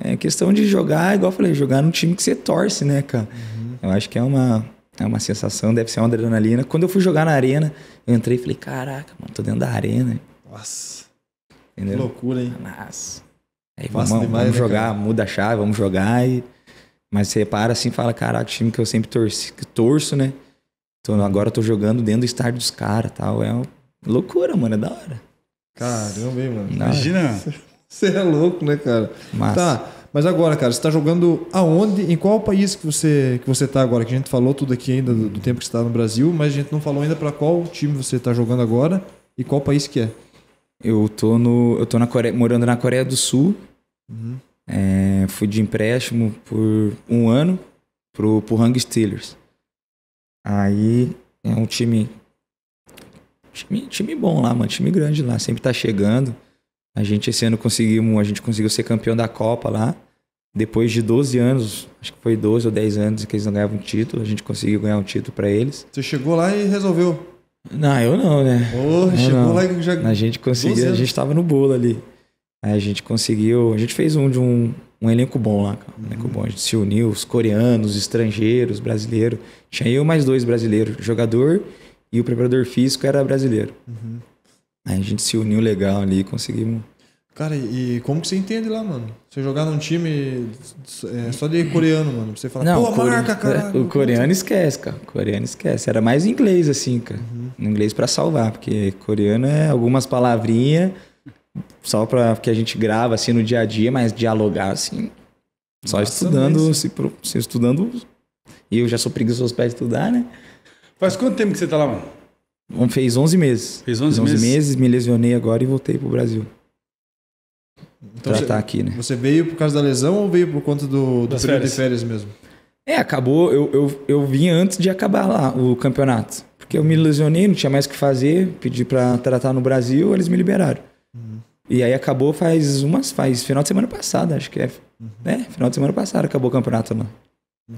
É questão de jogar, igual eu falei, jogar no time que você torce, né, cara? Uhum. Eu acho que é uma, é uma sensação, deve ser uma adrenalina. Quando eu fui jogar na arena, eu entrei e falei, caraca, mano, tô dentro da arena. Nossa. Entendeu? Que loucura, hein? Nossa. Aí Nossa, vamos, demais, vamos né, jogar, cara? muda a chave, vamos jogar e. Mas você repara assim e fala, caraca, time que eu sempre torci, torço, né? Tô agora eu tô jogando dentro do estádio dos caras tal. É uma loucura, mano, é da hora. Caramba, hein, mano. Imagina. Você é louco, né, cara? Massa. Tá. Mas agora, cara, você tá jogando aonde? Em qual país que você, que você tá agora? Que a gente falou tudo aqui ainda do, do tempo que você tá no Brasil, mas a gente não falou ainda para qual time você tá jogando agora e qual país que é. Eu tô no. Eu tô na Coreia, morando na Coreia do Sul. Uhum. É, fui de empréstimo por um ano pro, pro Hang Steelers. Aí é um time, time. Time bom lá, mano. Time grande lá. Sempre tá chegando. A gente esse ano conseguimos, a gente conseguiu ser campeão da Copa lá. Depois de 12 anos, acho que foi 12 ou 10 anos que eles não ganhavam um título, a gente conseguiu ganhar um título para eles. Você chegou lá e resolveu? Não, eu não, né? Porra, eu chegou não. lá e já A gente conseguiu, a gente tava no bolo ali. Aí a gente conseguiu, a gente fez um de um, um elenco bom lá, cara. Um elenco uhum. bom. A gente se uniu, os coreanos, estrangeiros, brasileiros. Tinha eu mais dois brasileiros, jogador e o preparador físico era brasileiro. Uhum. Aí a gente se uniu legal ali e conseguimos. Cara, e como que você entende lá, mano? Você jogar num time é, só de coreano, mano. Você fala, não, pô, core... marca, cara. O coreano esquece, cara. O coreano esquece. Era mais inglês, assim, cara. Uhum. Inglês para salvar, porque coreano é algumas palavrinhas só pra que a gente grava, assim, no dia a dia, mas dialogar, assim. Só Nossa, estudando, se, pro... se, estudando. E eu já sou preguiçoso pra estudar, né? Faz quanto tempo que você tá lá, mano? Fez 11 meses. Fez 11, 11 meses. meses. me lesionei agora e voltei pro Brasil. Então tratar você, tá aqui, né? Você veio por causa da lesão ou veio por conta do, do período férias. de férias mesmo? É, acabou. Eu, eu, eu vim antes de acabar lá o campeonato. Porque eu me lesionei, não tinha mais o que fazer. Pedi para tratar no Brasil, eles me liberaram. Uhum. E aí acabou faz umas. Faz final de semana passada, acho que é. Uhum. É, final de semana passada acabou o campeonato lá.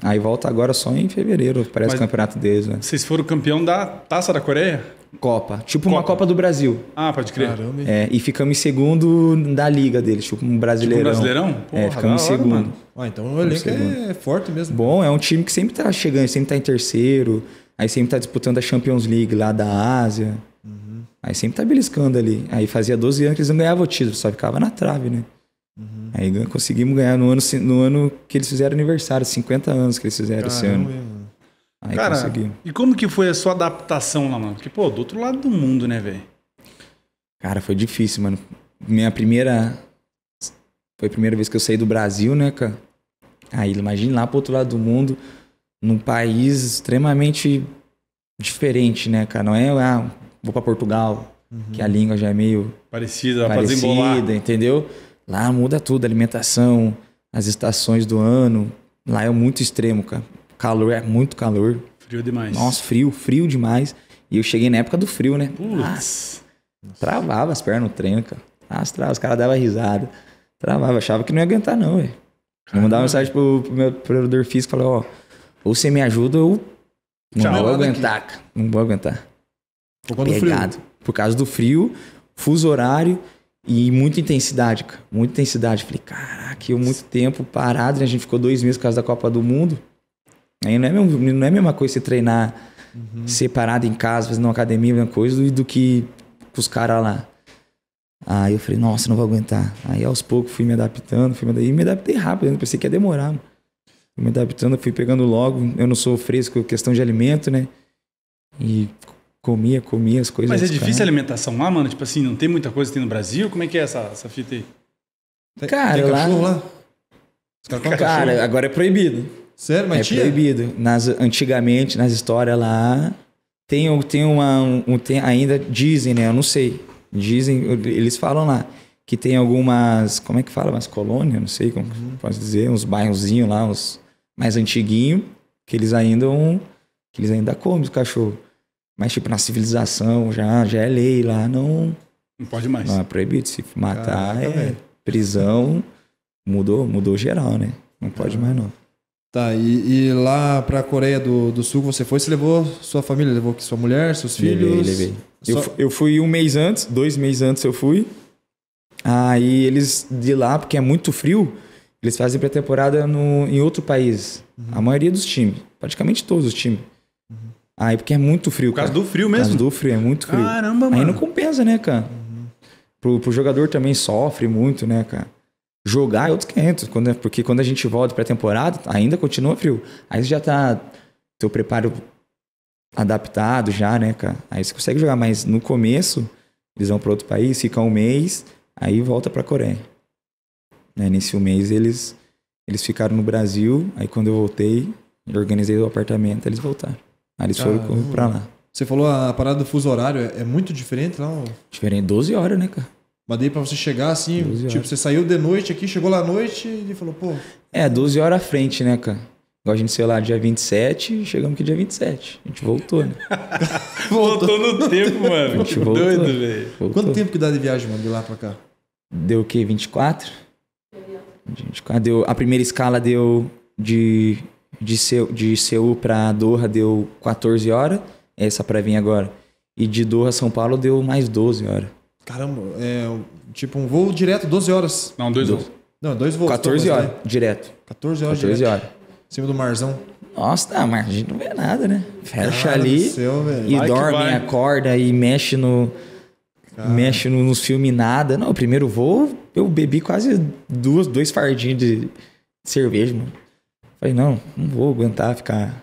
Aí volta agora só em fevereiro, parece Mas o campeonato deles. Né? Vocês foram campeão da Taça da Coreia? Copa. Tipo Copa. uma Copa do Brasil. Ah, pode crer. Caramba. É, e ficamos em segundo da liga deles, tipo um brasileirão. Tipo um brasileirão? É, Porra, é, ficamos em segundo. Ah, então o elenco é forte mesmo. Bom, é um time que sempre tá chegando, sempre tá em terceiro. Aí sempre tá disputando a Champions League lá da Ásia. Uhum. Aí sempre tá beliscando ali. Aí fazia 12 anos que eles não ganhavam o título, só ficava na trave, né? Uhum. Aí conseguimos ganhar no ano, no ano que eles fizeram aniversário, 50 anos que eles fizeram Caramba, esse ano. Aí Cara, conseguimos. E como que foi a sua adaptação lá, mano? Porque, pô, do outro lado do mundo, né, velho? Cara, foi difícil, mano. Minha primeira. Foi a primeira vez que eu saí do Brasil, né, cara? Aí, imagina lá pro outro lado do mundo, num país extremamente diferente, né, cara? Não é, ah, vou pra Portugal, uhum. que a língua já é meio. Parecida, parecida, entendeu? Lá muda tudo, alimentação, as estações do ano. Lá é muito extremo, cara. Calor é muito calor. Frio demais. Nossa, frio, frio demais. E eu cheguei na época do frio, né? Nossa, Nossa. Travava as pernas no treino, cara. Nossa, trava, os caras davam risada. Travava, achava que não ia aguentar, não, velho. Eu mandava mensagem pro, pro meu preparador físico falei, ó, ou você me ajuda ou não Tchau, vou aguentar, aqui. cara. Não vou aguentar. Por causa Pegado. do frio. Por causa do frio, fuso horário. E muita intensidade, cara. Muita intensidade. Falei, caraca, eu muito tempo parado, né? A gente ficou dois meses por causa da Copa do Mundo. Aí não é, mesmo, não é a mesma coisa você treinar uhum. separado em casa, fazendo uma academia, mesma coisa, do que com os caras lá. Aí eu falei, nossa, não vou aguentar. Aí aos poucos fui me adaptando, fui me adaptando. E me adaptei rápido, eu né? pensei que ia demorar, mano. Fui me adaptando, fui pegando logo. Eu não sou fresco questão de alimento, né? E comia, comia as coisas. Mas é difícil cara. a alimentação lá, mano? Tipo assim, não tem muita coisa que tem no Brasil? Como é que é essa, essa fita aí? Tem, cara, tem lá... lá? Cara, cara agora é proibido. Sério? Mas é tia? proibido. Nas, antigamente, nas histórias lá, tem, tem uma... Um, tem, ainda dizem, né? Eu não sei. Dizem, eles falam lá que tem algumas... Como é que fala? Umas colônias? Não sei como uhum. posso dizer. Uns bairrozinhos lá, uns mais antiguinho que eles ainda... Um, que eles ainda comem o cachorro. Mas, tipo, na civilização já, já é lei lá, não. Não pode mais. Não é proibido. Se matar Caraca, é velho. prisão. Mudou, mudou geral, né? Não pode mais, não. Tá, e, e lá pra Coreia do, do Sul você foi, você levou sua família, levou sua mulher, seus levei, filhos? Levei, levei. Só... Eu, eu fui um mês antes, dois meses antes eu fui. Aí eles de lá, porque é muito frio, eles fazem pré-temporada em outro país. Uhum. A maioria dos times, praticamente todos os times. Uhum. Aí, ah, é porque é muito frio. Por causa cara. do frio mesmo? Por causa do frio, é muito frio. Caramba, mano. Aí não compensa, né, cara? Uhum. Pro, pro jogador também sofre muito, né, cara? Jogar é outro 500, quando, é, porque quando a gente volta pra temporada, ainda continua frio. Aí você já tá. Teu preparo adaptado já, né, cara? Aí você consegue jogar, mas no começo, eles vão pra outro país, ficam um mês, aí volta pra Coreia. Né, nesse um mês eles, eles ficaram no Brasil, aí quando eu voltei, eu organizei o apartamento, eles voltaram. Aí eles Caramba. foram ah, pra lá. Você falou ah, a parada do fuso horário é, é muito diferente lá? Diferente, 12 horas, né, cara? Mas daí pra você chegar assim, tipo, você saiu de noite aqui, chegou lá à noite e falou, pô. É, 12 horas à frente, né, cara? Igual a gente saiu lá dia 27 e chegamos aqui dia 27. A gente voltou, né? voltou, no tempo, mano. A gente que voltou. doido, velho. Quanto tempo que dá de viagem, mano, de lá pra cá? Deu o quê? 24? 24. Deu, a primeira escala deu de de, Seu, de Seul para Doha deu 14 horas, essa para vir agora. E de Doha a São Paulo deu mais 12 horas. Caramba, é tipo um voo direto 12 horas. Não, dois, voos. Não, dois voos. 14 horas, né? direto. 14 horas 14 direto. horas. Em cima do marzão. Nossa, tá, mas a gente não vê nada, né? Fecha Cara ali céu, e vai dorme, acorda e mexe no... Cara. Mexe no, nos filmes nada. Não, o primeiro voo eu bebi quase duas, dois fardinhos de cerveja, mano. Falei, não, não vou aguentar ficar.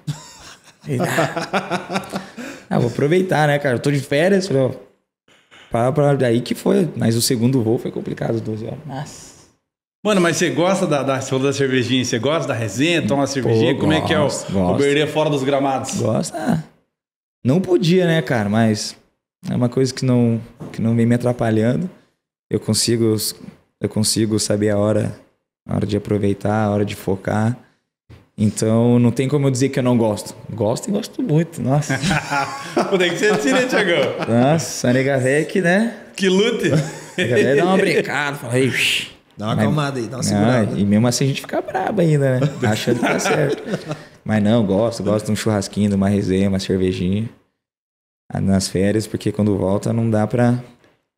ah, vou aproveitar, né, cara? Eu tô de férias, falei, ó. Pra, pra, daí que foi. Mas o segundo voo foi complicado, 12 horas. Nossa. Mano, mas você gosta da, da, da cervejinha? Você gosta da resenha? Toma uma cervejinha? Pô, Como gosto, é que é o, o fora dos gramados? Gosta. Ah, não podia, né, cara? Mas é uma coisa que não, que não vem me atrapalhando. Eu consigo, eu consigo saber a hora, a hora de aproveitar, a hora de focar. Então não tem como eu dizer que eu não gosto. Gosto e gosto muito, nossa. Onde é que né tira, Tiagão? Nossa, a nega que, né? Que lute! A nega velha dá uma brincada, fala, ei, Dá uma mas, aí, dá uma segurada. Não, né? e mesmo assim a gente fica brabo ainda, né? Achando que tá certo. mas não, gosto, gosto de um churrasquinho, de uma resenha, uma cervejinha. Ah, nas férias, porque quando volta não dá pra,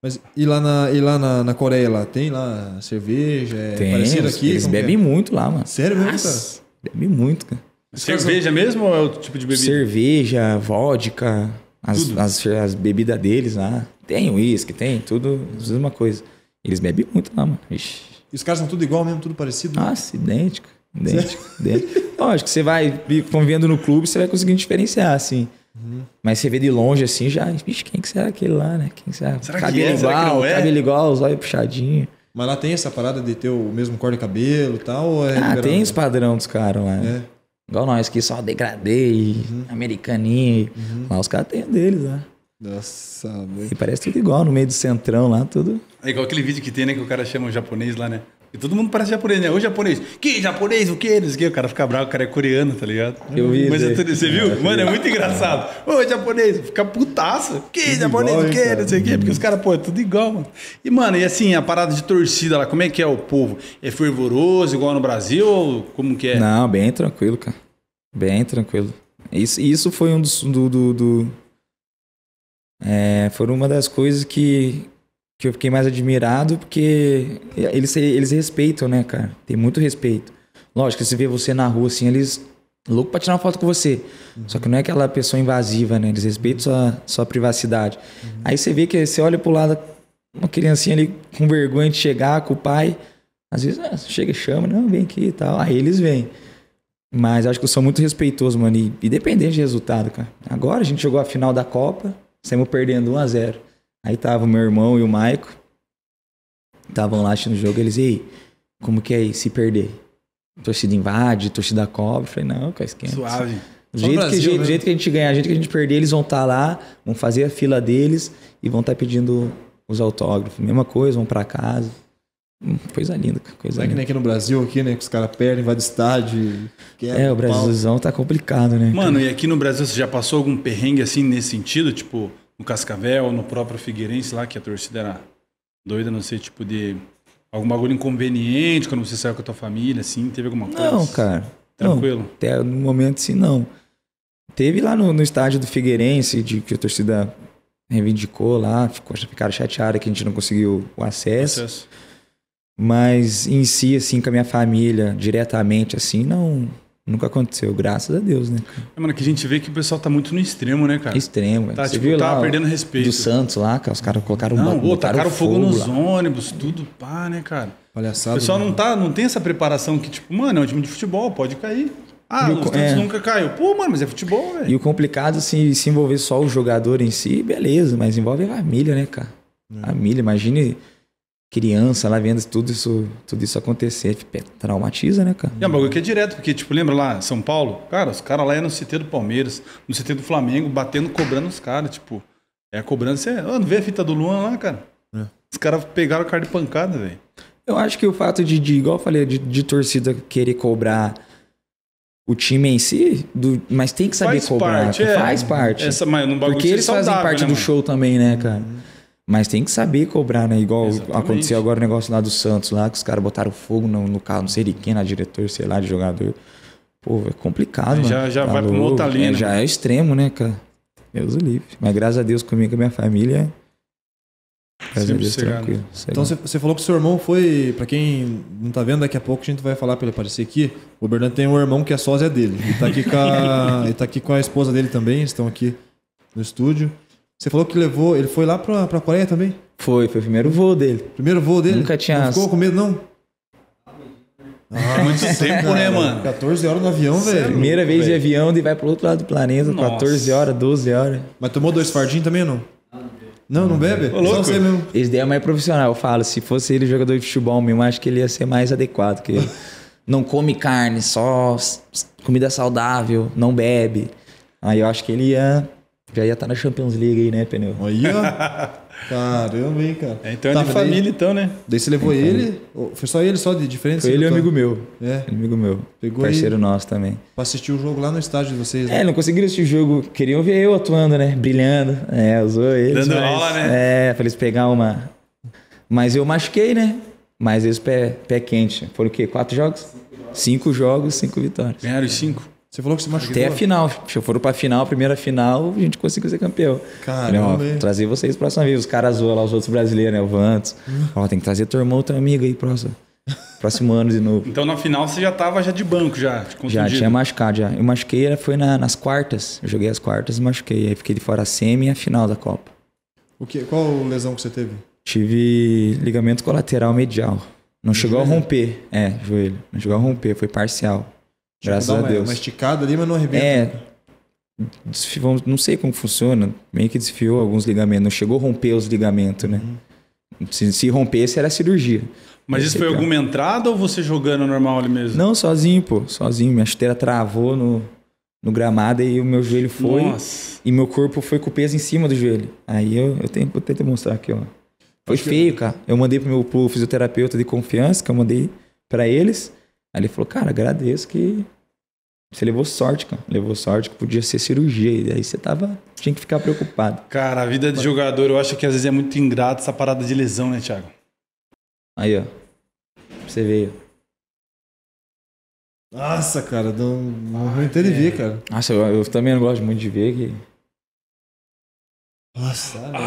mas e lá na, e lá na, na Coreia lá? Tem lá cerveja? É tem, parecido aqui? Eles é? bebem é? muito lá, mano. Sério mesmo, cara? Bebe muito, cara. Cerveja Caso... mesmo ou é o tipo de bebida? Cerveja, vodka, as, as, as, bebidas deles lá. Tem uísque, tem tudo, as mesma coisa. Eles bebem muito lá, mano. Ixi. E os caras são tudo igual mesmo, tudo parecido? Nossa, ah, né? idêntico. Idêntico, idêntico. Lógico, você vai convivendo no clube, você vai conseguindo diferenciar, assim. Uhum. Mas você vê de longe assim, já. Bicho, quem que será aquele lá, né? Quem será? será cabelo que é? igual, será que é? cabelo igual, os olhos puxadinhos. Mas lá tem essa parada de ter o mesmo corte de cabelo e tal? É ah, tem esse padrão dos caras lá. É. Igual nós que só degradei, uhum. americaninho. Uhum. Lá os caras têm deles, né? Nossa, E parece tudo igual, no meio do centrão lá, tudo. É igual aquele vídeo que tem, né? Que o cara chama o japonês lá, né? E todo mundo parece japonês, né? Hoje japonês. Que japonês? O que? Não sei o que. O cara fica bravo, o cara é coreano, tá ligado? Eu vi. Mas eu, você viu? Mano, é muito engraçado. Ô, japonês, fica putaça. Que tudo japonês? Igual, o que? Não sei o que. Porque os caras, pô, é tudo igual, mano. E, mano, e assim, a parada de torcida lá, como é que é o povo? É fervoroso, igual no Brasil? Ou como que é? Não, bem tranquilo, cara. Bem tranquilo. Isso, isso foi um dos. Do, do, do é, foi uma das coisas que, que eu fiquei mais admirado, porque eles, eles respeitam, né, cara? Tem muito respeito. Lógico, se vê você na rua, assim, eles louco pra tirar uma foto com você. Uhum. Só que não é aquela pessoa invasiva, né? Eles respeitam sua, sua privacidade. Uhum. Aí você vê que você olha pro lado, uma criancinha ali com vergonha de chegar com o pai. Às vezes, ah, chega e chama, não, vem aqui e tal. Aí eles vêm. Mas acho que eu sou muito respeitoso, mano. E, e dependente de resultado, cara. Agora a gente jogou a final da Copa, saímos perdendo 1 a 0 Aí tava o meu irmão e o Maico. Estavam lá assistindo o jogo. Eles, e aí, como que é aí, se perder? Torcida invade, torcida cobra. Falei, não, cara, esquenta. Suave. Do jeito, Brasil, que, do né? jeito que a gente ganhar, do jeito que a gente perder, eles vão estar tá lá, vão fazer a fila deles e vão estar tá pedindo os autógrafos. Mesma coisa, vão para casa. Hum, coisa linda, coisa é que nem aqui no Brasil, aqui, né? Que os caras perdem, vai do estádio. É, o Brasilzão pau. tá complicado, né? Mano, e aqui no Brasil você já passou algum perrengue assim nesse sentido? Tipo, no Cascavel, no próprio Figueirense lá, que a torcida era doida, não sei, tipo de algum bagulho inconveniente quando você saiu com a tua família, assim, teve alguma coisa? Não, cara. Tranquilo? Não, até no momento, sim não. Teve lá no, no estádio do Figueirense, de, que a torcida reivindicou lá, ficou, ficaram chateados que a gente não conseguiu o acesso. acesso. Mas em si, assim, com a minha família, diretamente, assim, não Nunca aconteceu, graças a Deus, né? É, mano, que a gente vê que o pessoal tá muito no extremo, né, cara? Extremo, Tá, Você tipo, viu tá lá, perdendo respeito. Do Santos lá, cara, os caras colocaram não, tacaram fogo, fogo nos ônibus, tudo pá, né, cara? Palhaçada. O pessoal não, tá, não tem essa preparação que, tipo, mano, é um time de futebol, pode cair. Ah, o Santos é... nunca caiu. Pô, mano, mas é futebol, velho. E o complicado, assim, se envolver só o jogador em si, beleza, mas envolve a família, né, cara? É. A família, imagine criança lá vendo tudo isso, tudo isso acontecer, tipo, é, traumatiza, né, cara? É, bagulho que é direto, porque, tipo, lembra lá, São Paulo? Cara, os caras lá é no CT do Palmeiras, no CT do Flamengo, batendo, cobrando os caras, tipo, é a cobrança, Você é, oh, não vê a fita do Luan lá, cara? É. Os caras pegaram o cara de pancada, velho. Eu acho que o fato de, de igual eu falei, de, de torcida querer cobrar o time em si, do, mas tem que saber faz cobrar. Parte, é, faz parte. Essa, mas não é Porque eles fazem parte né, do mano? show também, né, cara? Uhum. Mas tem que saber cobrar, né? Igual Exatamente. aconteceu agora o negócio lá do Santos, lá que os caras botaram fogo no, no carro, não sei de quem, na diretor, sei lá, de jogador. Pô, é complicado, mano. Já, já tá vai pra uma outra linha. É, né? Já é extremo, né, cara? Deus o livre. Mas graças a Deus comigo e com minha família. É graças Sempre Deus, tranquilo. Então você falou que seu irmão foi, para quem não tá vendo, daqui a pouco a gente vai falar pra ele aparecer aqui. O Bernardo tem um irmão que é sósia dele. Ele tá aqui com a, tá aqui com a esposa dele também, estão aqui no estúdio. Você falou que levou, ele foi lá pra, pra Coreia também? Foi, foi o primeiro voo dele. Primeiro voo dele? Nunca tinha. Não ficou com medo, não? Ah, muito tempo, né, mano? 14 horas no avião, é velho. Primeira vez de avião e vai pro outro lado do planeta, Nossa. 14 horas, 12 horas. Mas tomou dois fardinhos também ou não? Não, não bebe? Ô, louco. Só mesmo. Esse daí é mais profissional. Eu falo, se fosse ele jogador de futebol mesmo, acho que ele ia ser mais adequado. Que não come carne, só comida saudável, não bebe. Aí eu acho que ele ia já ia estar tá na Champions League aí, né, Pneu? ó. Caramba, hein, cara. É, então é tá, de família, daí, então, né? Daí você levou então, ele? Foi só ele, só de diferença? Foi ele e um amigo meu. É. Amigo meu. Pegou parceiro ele... nosso também. Pra assistir o jogo lá no estádio de vocês. Né? É, não conseguiram assistir o jogo. Queriam ver eu atuando, né? Brilhando. É, usou ele. Dando mas... aula, né? É, pra eles pegar uma. Mas eu machuquei, né? Mas eles pé, pé quente. Foram o quê? Quatro jogos? Cinco jogos, cinco vitórias. Ganharam cinco? Você falou que se machucou. Até a final. Se eu for pra final, primeira final, a gente conseguiu ser campeão. Caramba. Falei, ó, trazer vocês próxima vez. Os caras zoam lá, os outros brasileiros, né? O Vantos. Hum. Ó, tem que trazer teu irmão, teu amigo aí, próximo. Próximo ano de novo. Então na final você já tava já de banco, já? Já tinha machucado, já. Eu machuquei, foi na, nas quartas. Eu joguei as quartas e machuquei. Aí fiquei de fora a semi e a final da Copa. O que, qual lesão que você teve? Tive ligamento colateral medial. Não chegou a romper. É, joelho. Não chegou a romper, foi parcial. Tipo, Graças a Deus. Uma esticada ali, mas não arrebenta. É. Né? não sei como funciona. Meio que desfiou alguns ligamentos. Não chegou a romper os ligamentos, né? Uhum. Se, se rompesse, era cirurgia. Mas isso foi é. alguma entrada ou você jogando normal ali mesmo? Não, sozinho, pô. Sozinho. Minha chuteira travou no, no gramado e o meu joelho foi. Nossa. E meu corpo foi com o peso em cima do joelho. Aí eu, eu tenho, que tentar mostrar aqui, ó. Foi Acho feio, que... cara. Eu mandei pro meu pro fisioterapeuta de confiança, que eu mandei para eles. Aí ele falou, cara, agradeço que você levou sorte, cara. Levou sorte que podia ser cirurgia. E aí você tava. Tinha que ficar preocupado. Cara, a vida de jogador, eu acho que às vezes é muito ingrato essa parada de lesão, né, Thiago? Aí, ó. Você veio. Nossa, cara, não, não ah, aguentei é. de ver, cara. Nossa, eu, eu, também não gosto muito de ver que. Nossa, ah, eu não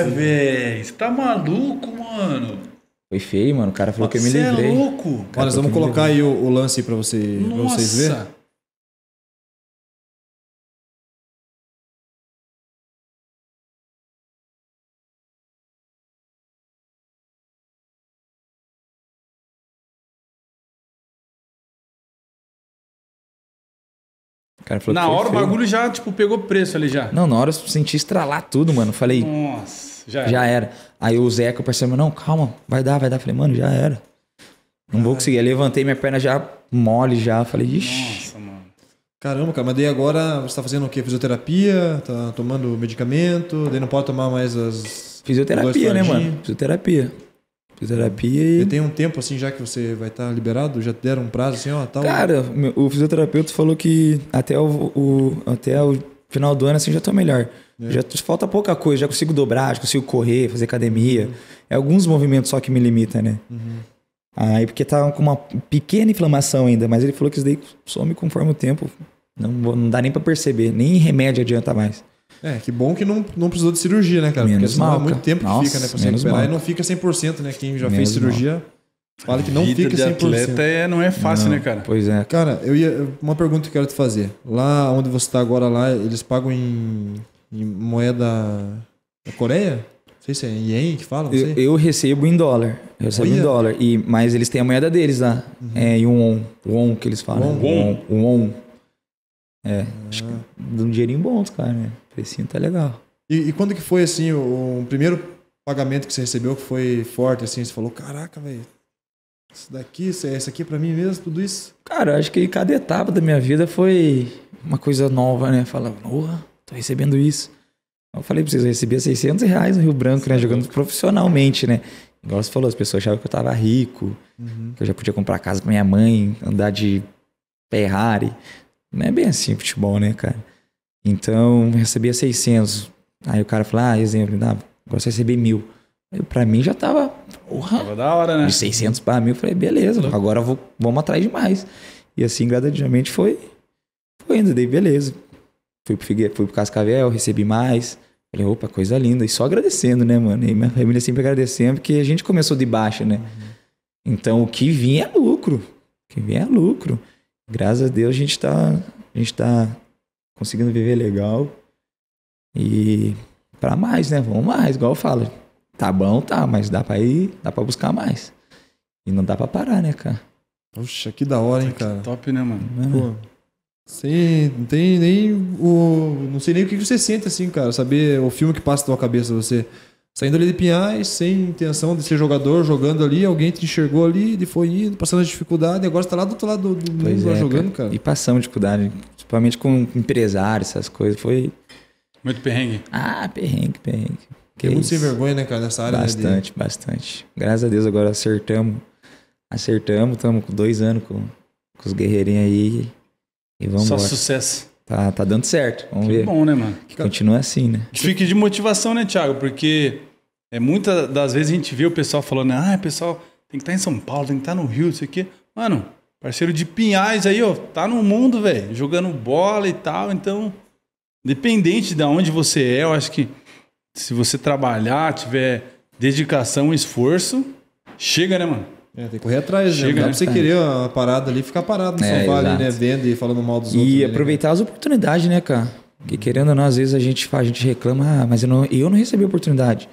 gosto de ver. Ah, você tá maluco, mano? Foi feio, mano. O cara falou que eu me é livrei. Você é louco! Cara, Olha, vamos colocar aí o, o, lance pra, você, Nossa. pra vocês verem. na hora feio. o bagulho já, tipo, pegou preço ali já. Não, na hora eu senti estralar tudo, mano. Falei. Nossa. Já era. já era. Aí o Zeca, o parceiro, não, calma, vai dar, vai dar. Falei, mano, já era. Não vou conseguir. Aí levantei minha perna já mole, já. Falei, ixi. Nossa, mano. Caramba, cara, mas daí agora você tá fazendo o quê? Fisioterapia? Tá tomando medicamento? Daí não pode tomar mais as. Fisioterapia, né, mano? Fisioterapia. Fisioterapia e. tem um tempo assim já que você vai estar tá liberado? Já deram um prazo assim, ó, tal? Cara, o fisioterapeuta falou que até o, o até o Final do ano, assim, já tô melhor. É. Já falta pouca coisa, já consigo dobrar, já consigo correr, fazer academia. Uhum. É alguns movimentos só que me limita, né? Uhum. Aí, porque tá com uma pequena inflamação ainda, mas ele falou que isso daí some conforme o tempo. Não, não dá nem para perceber, nem remédio adianta mais. É, que bom que não, não precisou de cirurgia, né, cara? Menos Porque é mal, há muito tempo que Nossa, fica, né, pra se recuperar. E não fica 100%, né? Quem já menos fez cirurgia mal. Fala que não Vida fica 100%. atleta é, não é fácil, não. né, cara? Pois é. Cara, eu ia uma pergunta que eu quero te fazer. Lá onde você está agora lá, eles pagam em, em moeda da Coreia? Não sei se é em que fala, eu, eu, recebo em dólar. Eu recebo em dólar. E, mas eles têm a moeda deles lá. Uhum. É em won. Won que eles falam. Won. Won. won. É. Ah. Acho que dá um dinheirinho bom, cara, né? O precinho tá legal. E, e quando que foi, assim, o, o primeiro pagamento que você recebeu que foi forte, assim? Você falou, caraca, velho isso daqui, isso, é, isso aqui para é pra mim mesmo, tudo isso? Cara, acho que cada etapa da minha vida foi uma coisa nova, né? Falava, porra, tô recebendo isso. Eu falei pra vocês, eu recebia 600 reais no Rio Branco, Sim. né? Jogando profissionalmente, né? Igual você falou, as pessoas achavam que eu tava rico, uhum. que eu já podia comprar casa pra minha mãe, andar de Ferrari. Não é bem assim futebol, né, cara? Então, recebia 600. Aí o cara falou, ah, exemplo, não gosto de receber mil. Eu, pra mim já tava Porra! Tava da hora, né? De 600 para mil, eu falei, beleza, agora vou, vamos atrás de mais. E assim, gradativamente foi, foi indo, dei beleza. Fui pro, Figue... Fui pro Cascavel, recebi mais. Falei, opa, coisa linda. E só agradecendo, né, mano? E minha família sempre agradecendo, porque a gente começou de baixa, né? Uhum. Então, o que vinha é lucro. O que vinha é lucro. Graças a Deus, a gente tá, a gente tá conseguindo viver legal. E para mais, né? Vamos mais, igual eu falo. Tá bom, tá, mas dá pra ir, dá pra buscar mais. E não dá pra parar, né, cara? Poxa, que da hora, hein, tá cara? Que top, né, mano? É, Pô. não tem nem o. Não sei nem o que você sente, assim, cara. Saber o filme que passa na tua cabeça, você saindo ali de Pinhais, sem intenção de ser jogador, jogando ali, alguém te enxergou ali, ele foi indo, passando as dificuldades, e agora você tá lá do outro lado do mundo é, jogando, cara. cara. E passamos dificuldade, principalmente com empresários, essas coisas. Foi. Muito perrengue. Ah, perrengue, perrengue. Que é muito isso. sem vergonha, né, cara, nessa área. Né, bastante, né, bastante. Graças a Deus agora acertamos. Acertamos, estamos com dois anos com, com os guerreirinhos aí. E vamos Só embora. sucesso. Tá, tá dando certo. Vamos que ver. bom, né, mano? Que continua assim, né? Fique de motivação, né, Thiago? Porque é, muitas das vezes a gente vê o pessoal falando, ah, pessoal, tem que estar tá em São Paulo, tem que estar tá no Rio, isso aqui. Mano, parceiro de Pinhais aí, ó, tá no mundo, velho, jogando bola e tal. Então, independente de onde você é, eu acho que se você trabalhar, tiver dedicação, esforço, chega, né, mano? É, tem que correr atrás, né? Chega, né? Não dá né? pra você querer a parada ali ficar parado no é, sofá ali, né? Vendo e falando mal dos e outros. E né? aproveitar as oportunidades, né, cara? Porque querendo ou não, às vezes a gente, a gente reclama, ah, mas eu não, eu não recebi oportunidade.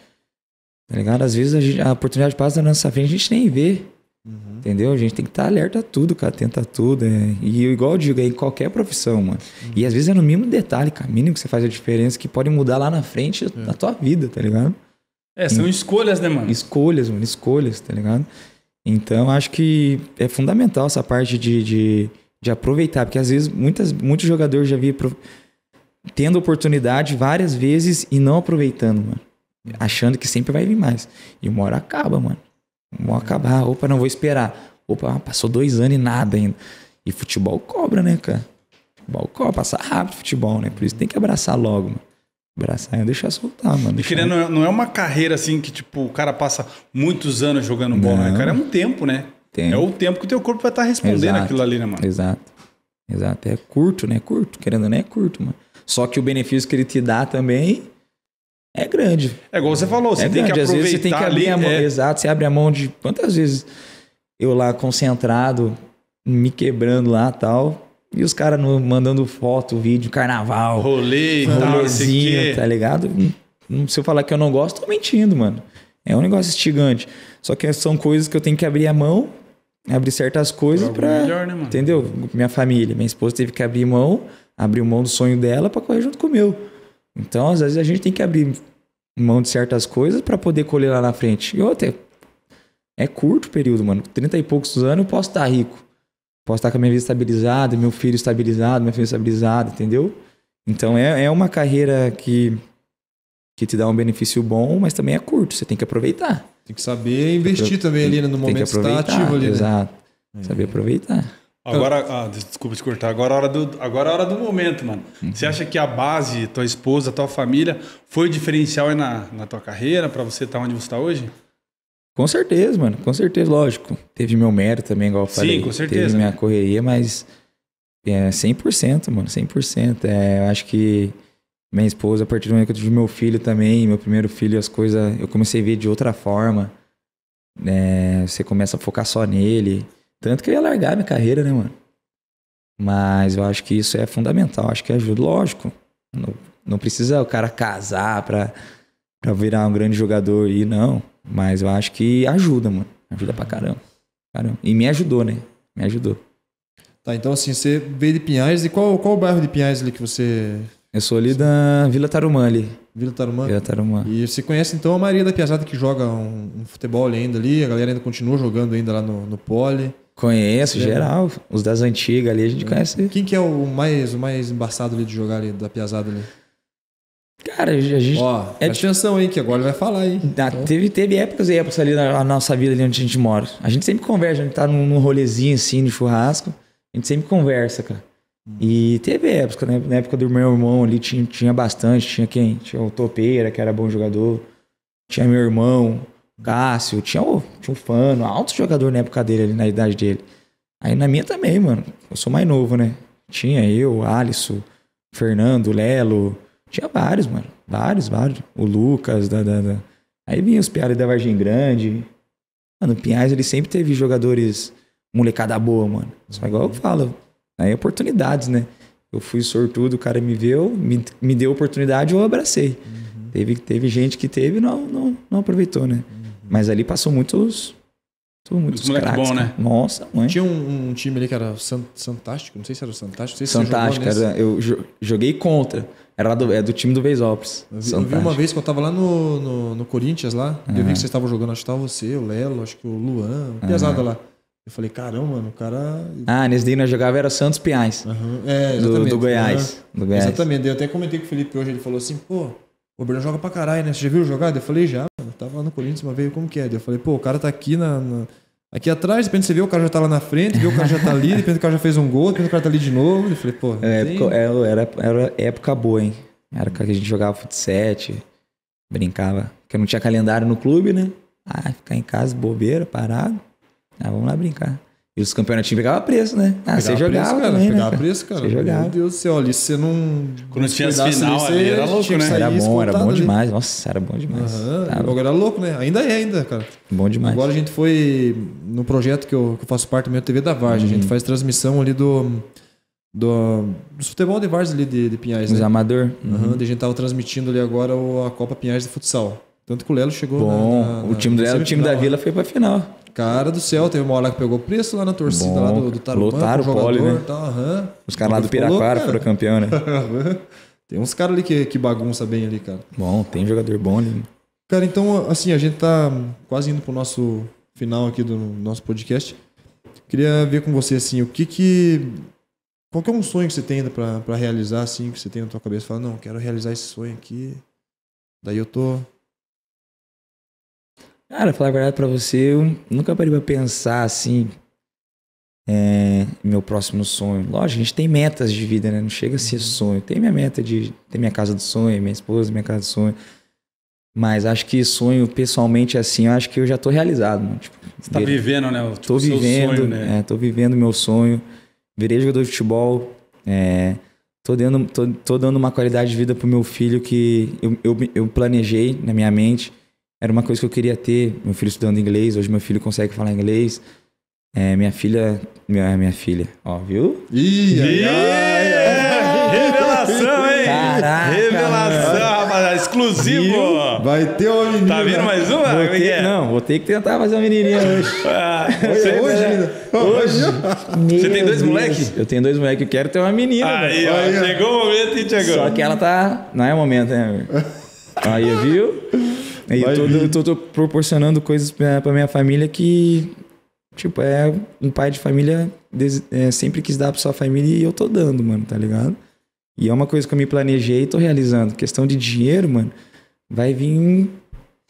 Tá ligado? Às vezes a, gente, a oportunidade passa na nossa frente, a gente nem vê. Uhum. Entendeu? A gente tem que estar tá alerta a tudo, cara, atento a tudo. É. E igual eu digo, é em qualquer profissão, mano. Uhum. E às vezes é no mínimo detalhe, cara, mínimo que você faz a diferença que pode mudar lá na frente é. tua vida, tá ligado? É, são e... escolhas, né, mano? Escolhas, mano, escolhas, tá ligado? Então acho que é fundamental essa parte de, de, de aproveitar, porque às vezes muitas, muitos jogadores já vi pro... tendo oportunidade várias vezes e não aproveitando, mano. Uhum. Achando que sempre vai vir mais. E uma hora acaba, mano vou acabar. Opa, não vou esperar. Opa, passou dois anos e nada ainda. E futebol cobra, né, cara? Futebol cobra, passa rápido futebol, né? Por isso tem que abraçar logo, mano. Abraçar e deixar soltar, mano. E querendo, não é uma carreira assim que, tipo, o cara passa muitos anos jogando bola, né, não. né, cara? É um tempo, né? Tempo. É o tempo que o teu corpo vai estar tá respondendo Exato. aquilo ali, né, mano? Exato. Exato. É curto, né? Curto. Querendo ou não, é curto, mano. Só que o benefício que ele te dá também é grande. É igual você falou, é você é tem grande. que aproveitar. Às vezes você tem que abrir ali, a mão. É... Exato, você abre a mão de. Quantas vezes eu lá concentrado, me quebrando lá tal. E os caras mandando foto, vídeo, carnaval. Rolê, rolezinho, tá ligado? Hum, hum, se eu falar que eu não gosto, tô mentindo, mano. É um negócio instigante. Só que são coisas que eu tenho que abrir a mão, abrir certas coisas para, é melhor, né, mano? entendeu? Minha família, minha esposa teve que abrir mão, abrir mão do sonho dela para correr junto com o meu. Então, às vezes, a gente tem que abrir mão de certas coisas para poder colher lá na frente. E outra, é curto o período, mano. trinta e poucos anos eu posso estar rico. Posso estar com a minha vida estabilizada, meu filho estabilizado, minha filha estabilizada, entendeu? Então é, é uma carreira que, que te dá um benefício bom, mas também é curto, você tem que aproveitar. Tem que saber investir que também ali né, no momento que está ativo ali. Né? Exato. É. Saber aproveitar. Agora, ah, desculpa te cortar, agora é a hora do, agora é hora do momento, mano. Uhum. Você acha que a base, tua esposa, tua família, foi o diferencial aí na, na tua carreira, para você estar tá onde você está hoje? Com certeza, mano, com certeza, lógico. Teve meu mérito também, igual eu falei. Sim, com certeza. Teve minha correria, mas é 100%, mano, 100%. É, eu acho que minha esposa, a partir do momento que eu tive meu filho também, meu primeiro filho, as coisas, eu comecei a ver de outra forma. É, você começa a focar só nele. Tanto que eu ia largar minha carreira, né, mano? Mas eu acho que isso é fundamental, acho que ajuda, lógico. Não, não precisa o cara casar pra, pra virar um grande jogador e não. Mas eu acho que ajuda, mano. Ajuda pra caramba. caramba. E me ajudou, né? Me ajudou. Tá, então assim, você veio de Pinhais e qual, qual o bairro de Pinhais ali que você. Eu sou ali da Vila Tarumã ali. Vila Tarumã? Vila Tarumã. E você conhece então a maioria da piazada que joga um, um futebol ainda ali, a galera ainda continua jogando ainda lá no, no pole. Conheço, geral. Os das antigas ali a gente é. conhece. Quem que é o mais, o mais embaçado ali de jogar ali, da piazada ali? Cara, a gente. Ó, é atenção aí, que agora vai falar aí. Ah, então. teve, teve épocas e épocas ali na, na, nossa vida, ali onde a gente mora. A gente sempre conversa, a gente tá num, num rolezinho assim, de churrasco. A gente sempre conversa, cara. Hum. E teve época, né? Na época do meu irmão ali tinha, tinha bastante. Tinha quem? Tinha o Topeira, que era bom jogador. Tinha meu irmão. Cássio, tinha o, tinha o Fano, alto jogador na época dele, ali na idade dele. Aí na minha também, mano. Eu sou mais novo, né? Tinha eu, Alisson, Fernando, Lelo. Tinha vários, mano. Vários, vários. O Lucas, da. da, da. Aí vinha os Piares da Vargem Grande. Mano, o Pinhais ele sempre teve jogadores molecada boa, mano. Só igual eu falo. Aí oportunidades, né? Eu fui sortudo, o cara me viu, me, me deu oportunidade, eu abracei. Uhum. Teve, teve gente que teve não não, não aproveitou, né? Mas ali passou muitos. Muitos Os moleque craques, bom, né? Nossa, mãe. Tinha um, um, time ali que era fantástico, não sei se era o Santástico. Não sei Santástico, se era, eu joguei contra. Era do, é do time do Veisópolis. Eu vi, eu vi uma vez que eu tava lá no, no, no Corinthians lá. Uhum. Eu vi que vocês estavam jogando, acho que tava você, o Lelo, acho que o Luan, um pesado lá. Eu falei, caramba, mano, o cara. Ah, nesse dia nós jogava era Santos Piais. Uhum. É, do, do, Goiás, do Goiás. Exatamente. Eu até comentei com o Felipe hoje, ele falou assim, pô, o Bernardo joga pra caralho, né? Você já viu jogar? Eu falei, já, mano. Tava lá no Corinthians uma vez, como que é? Eu falei, pô, o cara tá aqui na, na... Aqui atrás, de repente você vê o cara já tá lá na frente, vê o cara já tá ali, de repente o cara já fez um gol, de repente o cara tá ali de novo. Eu falei, pô. É, tem... época, era, era época boa, hein? Era que a gente jogava futsal, brincava. Porque não tinha calendário no clube, né? Ah, ficar em casa, bobeira, parado. Ah, vamos lá brincar. E os campeonatinhos pegavam preço, né? Ah, pegava você jogava preço, cara, também, né? pegava preço, cara. Você jogava. Meu Deus do céu, ali você não... Quando tinha as final ali, era louco, né? Era bom, era bom demais. Nossa, era bom demais. Aham, tá era louco, né? Ainda é, ainda, cara. Bom demais. Agora a gente foi no projeto que eu, que eu faço parte também, TV da Vargem. Uhum. A gente uhum. faz transmissão ali do... Do, do futebol de Vargas ali de, de Pinhais, Os né? amador. Uhum. uhum. A gente tava transmitindo ali agora a Copa Pinhais de Futsal. Tanto que o Lelo chegou Bom, na, na, o time, Lelo, o time da né? Vila foi pra final. Cara do céu, teve uma hora que pegou preço lá na torcida Bom, lá do, do Tarumã, lotaram o jogador, poli, né? Tal, tá, uhum. Os caras lá do Piraquara foram campeão, né? tem uns caras ali que, que bagunça bem ali, cara. Bom, tem jogador bom ali. Cara, então, assim, a gente tá quase indo pro nosso final aqui do nosso podcast. Queria ver com você, assim, o que que... Qual que é um sonho que você tem ainda pra, pra realizar, assim, que você tem na tua cabeça? Fala, não, quero realizar esse sonho aqui. Daí eu tô Cara, falar a verdade pra você, eu nunca parei pra pensar assim. É, meu próximo sonho. Lógico, a gente tem metas de vida, né? Não chega a ser uhum. sonho. Tem minha meta de ter minha casa do sonho, minha esposa, minha casa do sonho. Mas acho que sonho, pessoalmente, assim, eu acho que eu já tô realizado, mano. Tipo, Você tá vivendo, né? Tipo, tô vivendo, sonho, né? É, tô vivendo meu sonho. Virei jogador de futebol. É, tô, dando, tô, tô dando uma qualidade de vida pro meu filho que eu, eu, eu planejei na minha mente era uma coisa que eu queria ter. Meu filho estudando inglês, hoje meu filho consegue falar inglês. É, minha filha. Minha, minha filha, ó, viu? Ih! Revelação, hein? Caraca, Revelação, rapaziada, exclusivo! Viu? Vai ter uma menina. Tá vindo mais uma? Vou é ter, é? Não, vou ter que tentar fazer uma menininha hoje. Ah, hoje, hoje. hoje. Você tem dois moleques? Eu tenho dois moleques, eu quero ter uma menina. Aí, ó, chegou o momento, hein, Tiagão? Só que ela tá. Não é o momento, né, amigo? Aí, viu? E eu tô, eu tô, tô proporcionando coisas para minha família que, tipo, é um pai de família é, sempre quis dar pra sua família e eu tô dando, mano, tá ligado? E é uma coisa que eu me planejei e tô realizando. Questão de dinheiro, mano, vai vir.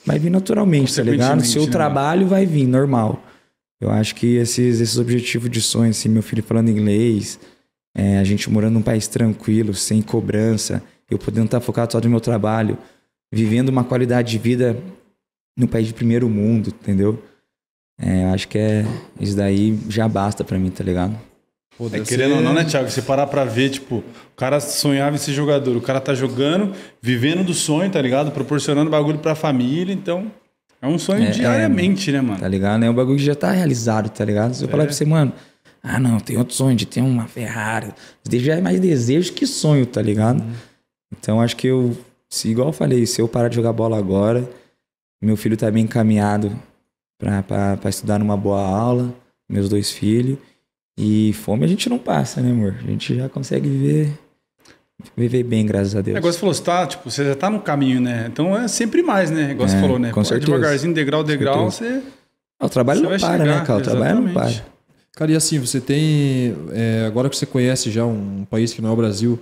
Vai vir naturalmente, tá ligado? Seu né? trabalho vai vir, normal. Eu acho que esses, esses objetivos de sonho, assim, meu filho falando inglês, é, a gente morando num país tranquilo, sem cobrança, eu podendo estar tá focado só no meu trabalho, vivendo uma qualidade de vida no país de primeiro mundo, entendeu? É, acho que é isso daí já basta para mim, tá ligado? Pô, é, querendo ser... ou não, né, Thiago? Você parar pra ver, tipo, o cara sonhava em ser jogador, o cara tá jogando, vivendo do sonho, tá ligado? Proporcionando bagulho pra família, então é um sonho é, diariamente, é, né, mano? Tá ligado? É um bagulho que já tá realizado, tá ligado? Se eu falar é. pra você, mano, ah, não, tem outro sonho de ter uma Ferrari, já é mais desejo que sonho, tá ligado? Hum. Então acho que eu se, igual eu falei, se eu parar de jogar bola agora, meu filho tá bem encaminhado para estudar numa boa aula, meus dois filhos. E fome a gente não passa, né, amor? A gente já consegue viver viver bem, graças a Deus. negócio é, você falou, você, tá, tipo, você já tá no caminho, né? Então é sempre mais, né? Igual é, você falou, né? Com Pô, é certeza. Devagarzinho, degrau, degrau, você. Ah, o trabalho você não para, né, chegar, né, cara? O trabalho não para. Cara, e assim, você tem. É, agora que você conhece já um país que não é o Brasil,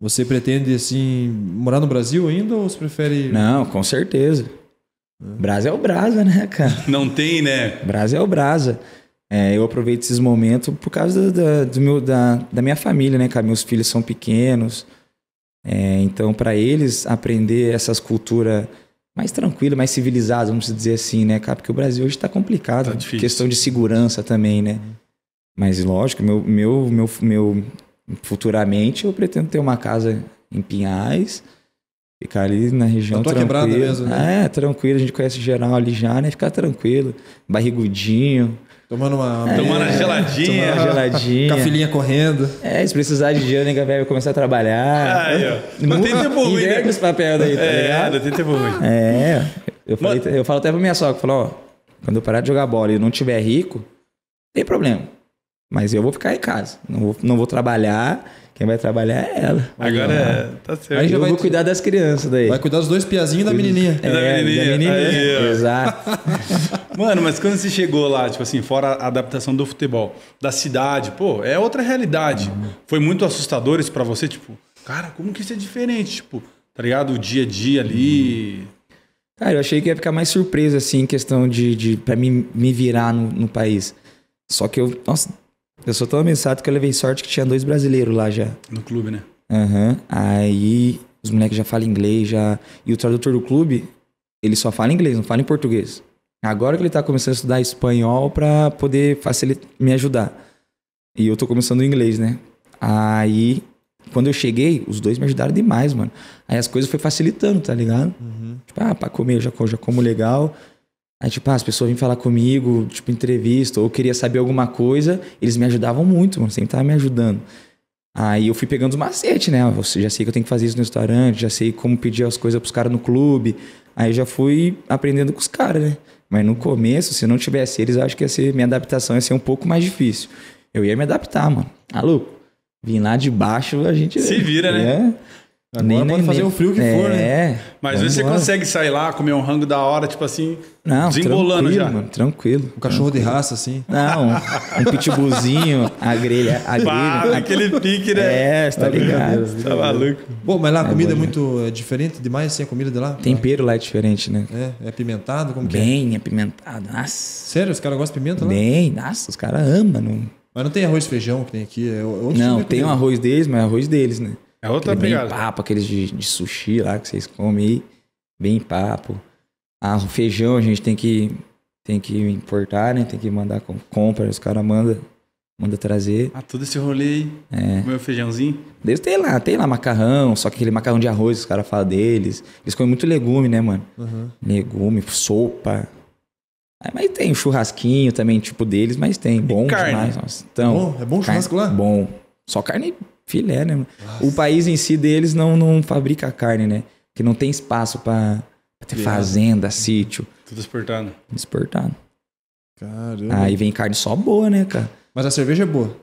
você pretende, assim, morar no Brasil ainda ou você prefere. Não, com certeza. Brasa é o Brasa, né, cara? Não tem, né? Brasa é o Brasa. É, eu aproveito esses momentos por causa da, do meu, da, da minha família, né, cara? Meus filhos são pequenos. É, então, para eles aprender essas culturas mais tranquilas, mais civilizadas, vamos dizer assim, né, cara? Porque o Brasil hoje está complicado. Tá né? difícil. Questão de segurança também, né? Mas lógico, meu, meu, meu, meu futuramente eu pretendo ter uma casa em Pinhais, ficar ali na região tô tranquila. Mesmo, né? É, tranquilo, a gente conhece geral ali já, né? Ficar tranquilo, barrigudinho. Tomando uma. É, tomando uma geladinha. Tomando uma geladinha. Com a filhinha correndo. É, se precisar de dinheiro, nega velho, começar a trabalhar. Ah, ó. Não tem tempo ruim, Não tem papel daí, tá é, ligado? Não tem tempo ruim. É. Eu, falei, eu falo até pra minha sogra, eu falo, ó, quando eu parar de jogar bola e não tiver rico, tem problema. Mas eu vou ficar em casa. Não vou, não vou trabalhar. Quem vai trabalhar é ela. Agora é, tá certo. Aí eu vou cuidar das crianças daí. Vai cuidar dos dois piazinhos da menininha. É, da menininha. É, da menininha. Aí, Exato. Mano, mas quando você chegou lá, tipo assim, fora a adaptação do futebol, da cidade, pô, é outra realidade. Uhum. Foi muito assustador isso pra você? Tipo, cara, como que isso é diferente? Tipo, tá ligado? O dia a dia ali... Uhum. Cara, eu achei que ia ficar mais surpresa, assim, em questão de... de pra mim me virar no, no país. Só que eu... Nossa eu sou tão abençoado que eu levei sorte que tinha dois brasileiros lá já. No clube, né? Aham. Uhum. Aí os moleques já falam inglês, já. E o tradutor do clube, ele só fala inglês, não fala em português. Agora que ele tá começando a estudar espanhol para poder facilitar, me ajudar. E eu tô começando em inglês, né? Aí, quando eu cheguei, os dois me ajudaram demais, mano. Aí as coisas foi facilitando, tá ligado? Uhum. Tipo, ah, pra comer eu já, já como legal. Aí, tipo, ah, as pessoas vinham falar comigo, tipo, entrevista, ou queria saber alguma coisa, eles me ajudavam muito, mano, sempre tava me ajudando. Aí eu fui pegando os macetes, né? Eu ah, já sei que eu tenho que fazer isso no restaurante, já sei como pedir as coisas pros caras no clube. Aí já fui aprendendo com os caras, né? Mas no começo, se não tivesse eles, eu acho que ia ser, minha adaptação ia ser um pouco mais difícil. Eu ia me adaptar, mano. Alô, tá vim lá de baixo, a gente. Se vira, né? É. Agora nem, pode nem, fazer nem. o frio que é, for, né? Mas embora. você consegue sair lá, comer um rango da hora, tipo assim, não, desembolando já. Mano, tranquilo. Um cachorro tranquilo. de raça, assim. Não, um, pitbullzinho, a grelha. A grelha aquele pique, né? É, você tá ligado. Deus, tá maluco. Bom, mas lá a é comida é, bom, né? é muito diferente demais, assim, a comida de lá? Tempero lá é diferente, né? É, é pimentado, como Bem, que é? apimentado, nossa. Sério, os caras gostam de pimenta lá? Bem, nossa, os caras amam. Não... Mas não tem arroz e feijão que tem aqui? É, é não, tipo tem o um arroz deles, mas é arroz deles, né? É outra aquele pegada. Bem papo, aqueles de, de, sushi lá que vocês comem aí. Bem papo. Ah, o feijão a gente tem que, tem que importar, né? Tem que mandar compra, os caras mandam manda trazer. Ah, todo esse rolê aí. É. Meu feijãozinho. Deles tem lá, tem lá macarrão, só que aquele macarrão de arroz, os caras falam deles. Eles comem muito legume, né, mano? Uhum. Legume, sopa. Ah, mas tem churrasquinho também, tipo deles, mas tem. E bom carne. demais. Nossa. Então, é bom? É bom churrasco lá? Bom. Só carne filé, né? Nossa. O país em si deles não, não fabrica carne, né? Que não tem espaço para ter fazenda, sítio. Tudo exportado. Exportado. Caramba. Aí vem carne só boa, né, cara? Mas a cerveja é boa.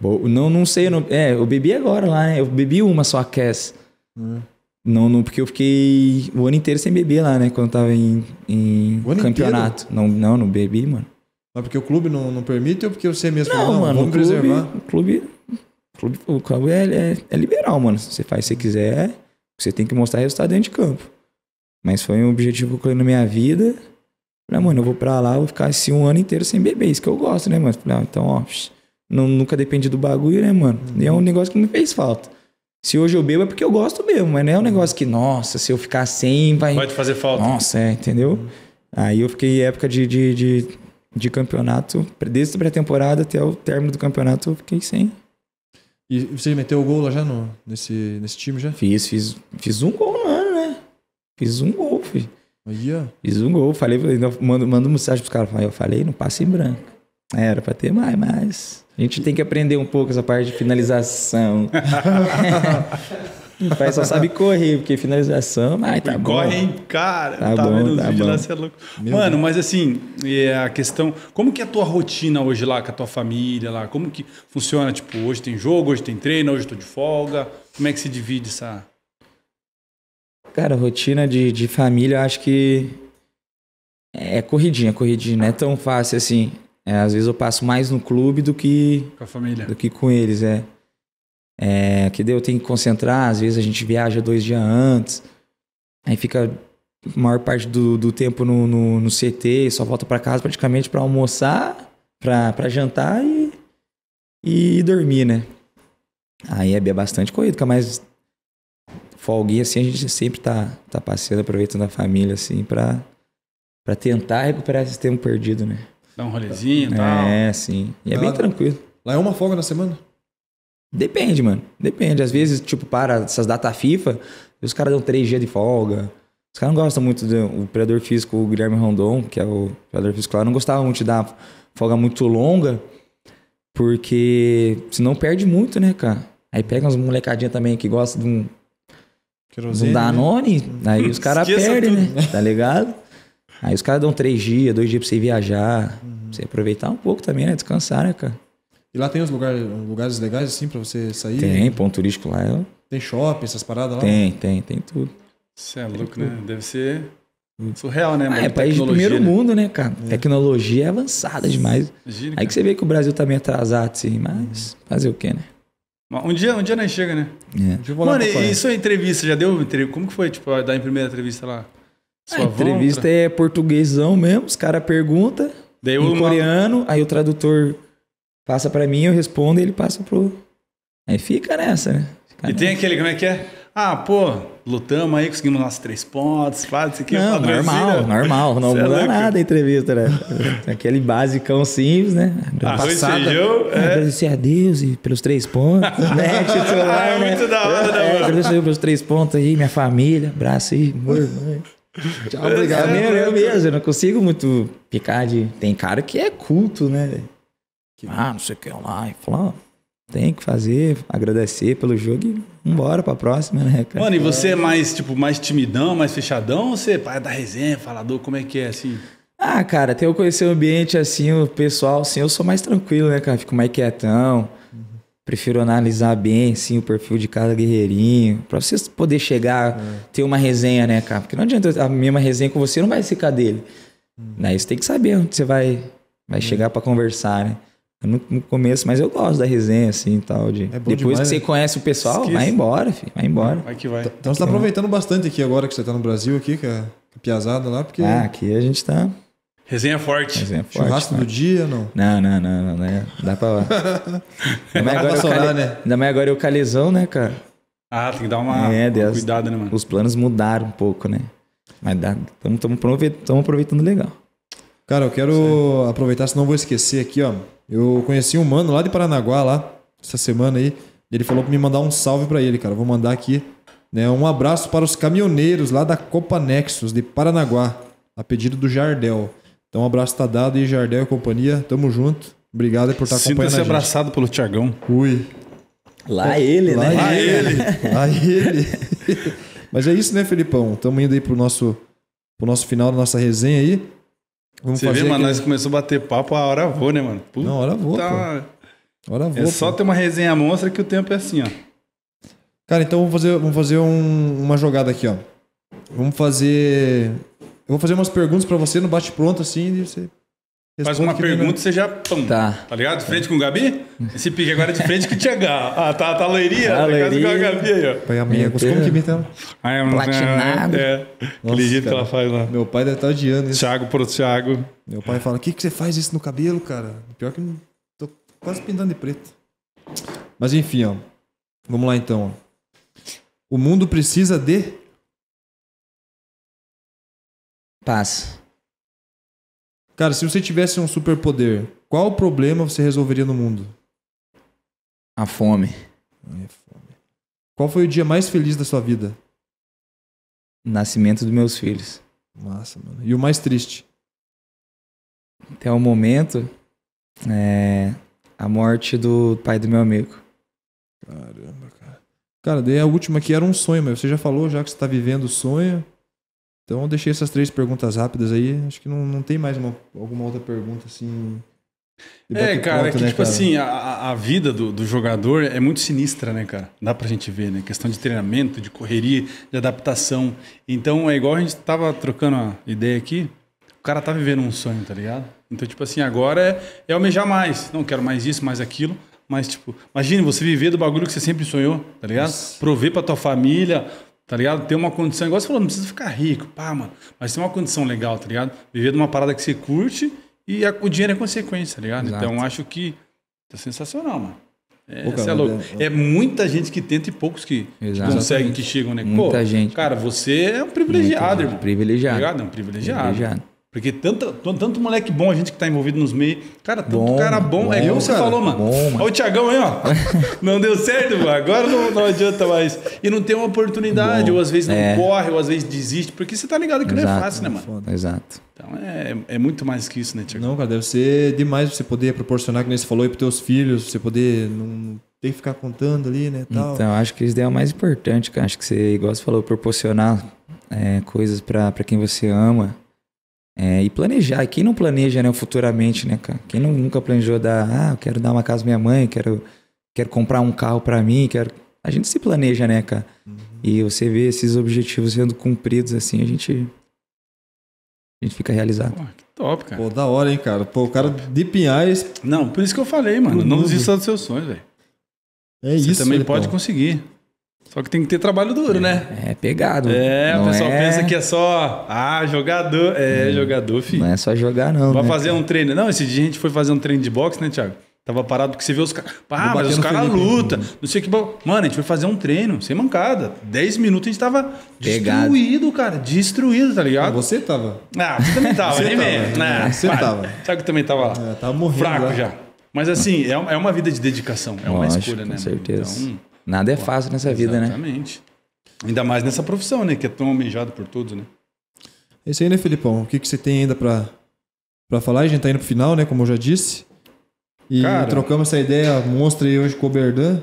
boa não, não sei. não, é, eu bebi agora lá, né? Eu bebi uma só a Cass. Hum. Não, não, porque eu fiquei o ano inteiro sem beber lá, né? Quando tava em, em campeonato. Não, não, não bebi, mano. Mas porque o clube não, não permite ou porque você mesmo não, Não, mano, vamos o clube, preservar? O clube clube, o clube é, é, é liberal, mano. Você faz o você quiser, você tem que mostrar resultado dentro de campo. Mas foi um objetivo que eu na minha vida. Falei, ah, mano, eu vou pra lá, vou ficar assim um ano inteiro sem beber, isso que eu gosto, né, mano? Falei, ah, então, ó, não, nunca dependi do bagulho, né, mano? E é um negócio que me fez falta. Se hoje eu bebo é porque eu gosto mesmo, mas não é um negócio que, nossa, se eu ficar sem, vai. Vai te fazer falta. Nossa, é, entendeu? Uhum. Aí eu fiquei época de, de, de, de campeonato, desde a pré-temporada até o término do campeonato, eu fiquei sem. E você meteu o gol lá já no, nesse, nesse time já? Fiz, fiz, fiz um gol no ano, né? Fiz um gol, filho. Aí, Fiz um gol, falei, mando, mando mensagem pros caras, eu falei, não passe em branco. Era pra ter mais, mas. A gente tem que aprender um pouco essa parte de finalização. O pai só sabe correr, porque finalização, mas tá bom. Corre, hein, cara. Tá tá bom, vendo os tá vídeos lá, você é louco. Meu Mano, Deus. mas assim, é a questão. Como que é a tua rotina hoje lá com a tua família lá? Como que funciona? Tipo, hoje tem jogo, hoje tem treino, hoje tô de folga. Como é que se divide essa. Cara, rotina de, de família, eu acho que. É corridinha, é corridinha. Não é tão fácil assim. É, às vezes eu passo mais no clube do que. Com a família. Do que com eles, é. É, que daí eu tenho que concentrar, às vezes a gente viaja dois dias antes, aí fica a maior parte do, do tempo no, no, no CT, só volta para casa praticamente para almoçar, para jantar e, e dormir, né? Aí é bastante corrido, mas folguinha assim a gente sempre tá, tá passeando, aproveitando a família assim para tentar recuperar esse tempo perdido, né? Dá um rolezinho e tal. É, sim. E é bem tranquilo. Lá é uma folga na semana? Depende, mano. Depende. Às vezes, tipo, para essas datas FIFA, os caras dão três dias de folga. Os caras não gostam muito do o preparador físico, o Guilherme Rondon, que é o preparador físico lá, não gostava muito de dar folga muito longa, porque senão perde muito, né, cara? Aí pega uns molecadinhas também que gostam de um, Querosene, um né? Danone, né? aí os caras perdem, né? Tá ligado? Aí os caras dão três dias, dois dias pra você viajar, uhum. pra você aproveitar um pouco também, né? Descansar, né, cara? E lá tem uns lugares, lugares legais assim para você sair? Tem, ponto turístico lá. Eu... Tem shopping, essas paradas lá? Tem, tem, tem tudo. Você é louco, né? Deve ser hum. surreal, né? Ah, é país de primeiro né? mundo, né, cara? É. Tecnologia é avançada demais. Imagina, Aí que você vê que o Brasil tá meio atrasado, assim, mas uhum. fazer o quê, né? Um dia, um dia nós chega, né? É. Mano, e, e sua entrevista? Já deu entrevista? Como que foi, tipo, dar em primeira entrevista lá? Ah, sua a entrevista é portuguesão mesmo, os caras perguntam em coreano, aí o tradutor Passa para mim, eu respondo e ele passa pro. Aí fica nessa, né? Fica e nessa. tem aquele, como é que é? Ah, pô, lutamos aí, conseguimos nossos três pontos, faz isso aqui. É não, normal, normal. Não mudou é muda é nada a entrevista, né? Aquele basicão simples, né? Ah, passada, feijão, é. Agradecer é. a Deus e pelos três pontos. né? Titular, ah, é muito né? da hora, né? Agradecer pelos três pontos aí, minha família, abraço aí, mãe Tchau, obrigado. É, eu mesmo, eu não consigo muito picar de... Tem cara que é culto, né? que ah, não sei o que lá. E falou, tem que fazer, agradecer pelo jogo e vambora pra próxima, né, cara? Mano, e você é mais, tipo, mais timidão, mais fechadão? Ou você para da resenha, falador, como é que é, assim? Ah, cara, até eu conhecer o ambiente, assim, o pessoal, assim, eu sou mais tranquilo, né, cara? Fico mais quietão. Prefiro analisar bem, assim, o perfil de cada guerreirinho. Pra você poder chegar, ter uma resenha, né, cara? Porque não adianta a mesma resenha com você, não vai ser a dele. Na Né? tem que saber onde você vai, vai chegar para conversar, né? No, é no, começo, mas eu gosto da resenha, assim, tal. De... É Depois demais, que você né? conhece o pessoal, Esquece. vai embora, filho. Vai embora. Vai que vai. Então você está é. aproveitando bastante aqui agora que você está no Brasil, aqui, que é a piazada lá, porque... Ah, aqui a gente está... Resenha forte. Resenha forte. Churrasco do né? dia, não? Não, não, não. não, né? Dá pra... Ainda mais agora, cali... né? Ainda mais agora eu calizão, né, cara? Ah, tem que dar uma, é, uma né, mano? Os planos mudaram um pouco, né? Mas estamos aproveitando, aproveitando legal. Cara, eu quero Sim. aproveitar, senão eu vou esquecer aqui, ó. Eu conheci um mano lá de Paranaguá, lá, essa semana aí. Ele falou pra me mandar um salve para ele, cara. Vou mandar aqui. Né, um abraço para os caminhoneiros lá da Copa Nexus de Paranaguá, a pedido do Jardel. Então, um abraço tá dado aí, Jardel e companhia. Tamo junto. Obrigado por estar Sinto acompanhando a gente. abraçado pelo Tiagão. Ui. Lá é ele, lá né? Lá é é ele. lá ele. Mas é isso, né, Felipão? Tamo indo aí pro nosso, pro nosso final da nossa resenha aí. Vamos Você vê, mano, aquele... nós começamos a bater papo, a hora vou né, mano? Puta, Não, a hora vou tá... Hora vou É só ter uma resenha monstra que o tempo é assim, ó. Cara, então vamos fazer, vamos fazer um, uma jogada aqui, ó. Vamos fazer... Eu vou fazer umas perguntas para você no bate-pronto, assim, e você Faz uma pergunta, você já. Pum, tá. Tá ligado? De frente com o Gabi? Esse pique agora é de frente que tinha Gá. Ah, tá, tá loiria. Tá, tá com a Gabi aí, ó. Põe a como que me então? Ah, é, Platinado. É. é. Nossa, Aquele jeito que ela faz lá. Meu pai deve estar tá odiando isso. Thiago pro Thiago. Meu pai fala: o que, que você faz isso no cabelo, cara? Pior que eu tô quase pintando de preto. Mas enfim, ó. Vamos lá então. O mundo precisa de. Paz. Cara, se você tivesse um superpoder, qual problema você resolveria no mundo? A fome. É fome. Qual foi o dia mais feliz da sua vida? Nascimento dos meus filhos. Massa, mano. E o mais triste? Até o momento, é a morte do pai do meu amigo. Caramba, cara. Cara, daí a última aqui era um sonho, mas você já falou já que você tá vivendo o sonho. Então eu deixei essas três perguntas rápidas aí. Acho que não, não tem mais uma, alguma outra pergunta assim. É, cara, ponto, é que né, tipo cara? assim, a, a vida do, do, jogador é muito sinistra, né, cara? Dá pra gente ver, né? Questão de treinamento, de correria, de adaptação. Então é igual a gente tava trocando a ideia aqui. O cara tá vivendo um sonho, tá ligado? Então, tipo assim, agora é, é almejar mais. Não, quero mais isso, mais aquilo. Mas, tipo, imagine você viver do bagulho que você sempre sonhou, tá ligado? Prover pra tua família, Tá ligado? Ter uma condição, igual você falou, não precisa ficar rico, pá, mano. Mas ter uma condição legal, tá ligado? Viver de uma parada que você curte e a, o dinheiro é consequência, tá ligado? Exato. Então acho que tá sensacional, mano. É, é louco. É muita gente que tenta e poucos que conseguem, que chegam, né? Muita Pô, gente. Cara, você é um privilegiado, muita irmão. Privilegiado. obrigado tá É um privilegiado. privilegiado. Porque tanto, tanto moleque bom, a gente que tá envolvido nos meios. Cara, tanto bom, cara bom. É bom é como você falou, mano. Bom, mano. Olha o Tiagão aí, ó. não deu certo, mano. agora não, não adianta mais. E não tem uma oportunidade, bom, ou às vezes não é. corre, ou às vezes desiste, porque você tá ligado que Exato, não é fácil, né, mano? Foda. Exato. Então é, é muito mais que isso, né, Tiagão? Não, cara, deve ser demais você poder proporcionar, como você falou, aí pros teus filhos, você poder não tem que ficar contando ali, né, tal. Então, acho que isso daí é o mais importante, cara. Acho que você, igual você falou, proporcionar é, coisas para quem você ama é, e planejar. E quem não planeja, né, futuramente, né, cara? Quem não, nunca planejou dar, ah, eu quero dar uma casa à minha mãe, quero, quero comprar um carro para mim, quero. A gente se planeja, né, cara? Uhum. E você vê esses objetivos sendo cumpridos, assim, a gente. A gente fica realizado. Pô, que top, cara. Pô, da hora, hein, cara. Pô, o cara de Pinhais. Não, por isso que eu falei, mano. Não desista dos seus sonhos, velho. É você isso. Você também pode conseguir. Só que tem que ter trabalho duro, né? é, né? É pegado. É, o pessoal é... pensa que é só. Ah, jogador. É, é jogador, filho. Não é só jogar, não. Vai né, fazer cara? um treino. Não, esse dia a gente foi fazer um treino de boxe, né, Thiago? Tava parado porque você vê os caras. Ah, mas os caras lutam. Não sei o que. Mano, a gente foi fazer um treino, sem mancada. dez minutos a gente tava Pegado. destruído, cara. Destruído, tá ligado? Você tava. Ah, você também tava, você nem tava, mesmo. Né? Você Pai, tava. Sabe que eu também tava lá? É, tava morrendo. Fraco já. Mas assim, é, é, uma vida de dedicação. É Lógico, uma escolha, né? Com certeza. Então, Nada é fácil nessa vida, Exatamente. né? Exatamente. Ainda mais nessa profissão, né? Que é tão almejado por todos, né? É isso aí, né, Felipão? O que, que você tem ainda para para falar? A gente tá indo pro final, né? Como eu já disse. E Cara, trocamos essa ideia monstra aí hoje com o Berdan.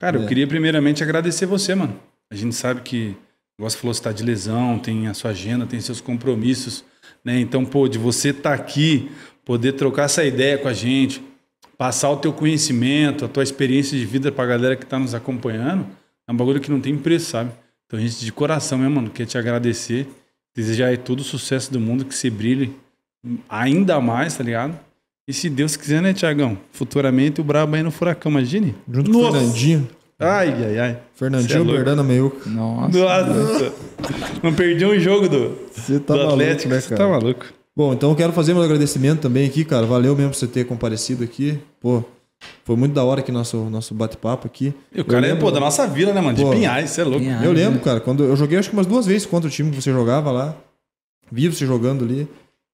Cara, é. eu queria primeiramente agradecer você, mano. A gente sabe que, você falou, você tá de lesão, tem a sua agenda, tem seus compromissos, né? Então, pô, de você estar tá aqui, poder trocar essa ideia com a gente, passar o teu conhecimento, a tua experiência de vida pra galera que tá nos acompanhando, é um bagulho que não tem preço, sabe? Então a gente de coração mesmo, né, mano, quer te agradecer, desejar aí todo o sucesso do mundo, que você brilhe ainda mais, tá ligado? E se Deus quiser, né, Tiagão? Futuramente o Brabo aí no Furacão, imagine. Junto Nossa. com o Fernandinho. Ai, ai, ai. Fernandinho perdendo é Bernardo Meiuca. Nossa. Nossa. Não perdi um jogo do, tá do Atlético. Né, tá maluco, né, Você tá maluco. Bom, então eu quero fazer meu agradecimento também aqui, cara. Valeu mesmo por você ter comparecido aqui. Pô, foi muito da hora aqui nosso, nosso bate-papo aqui. E o cara lembro, é, pô, da nossa vila, né, mano? Pô, de Pinhais, você é louco. Pinhais, eu lembro, cara, quando eu joguei acho que umas duas vezes contra o time que você jogava lá. Vi você jogando ali.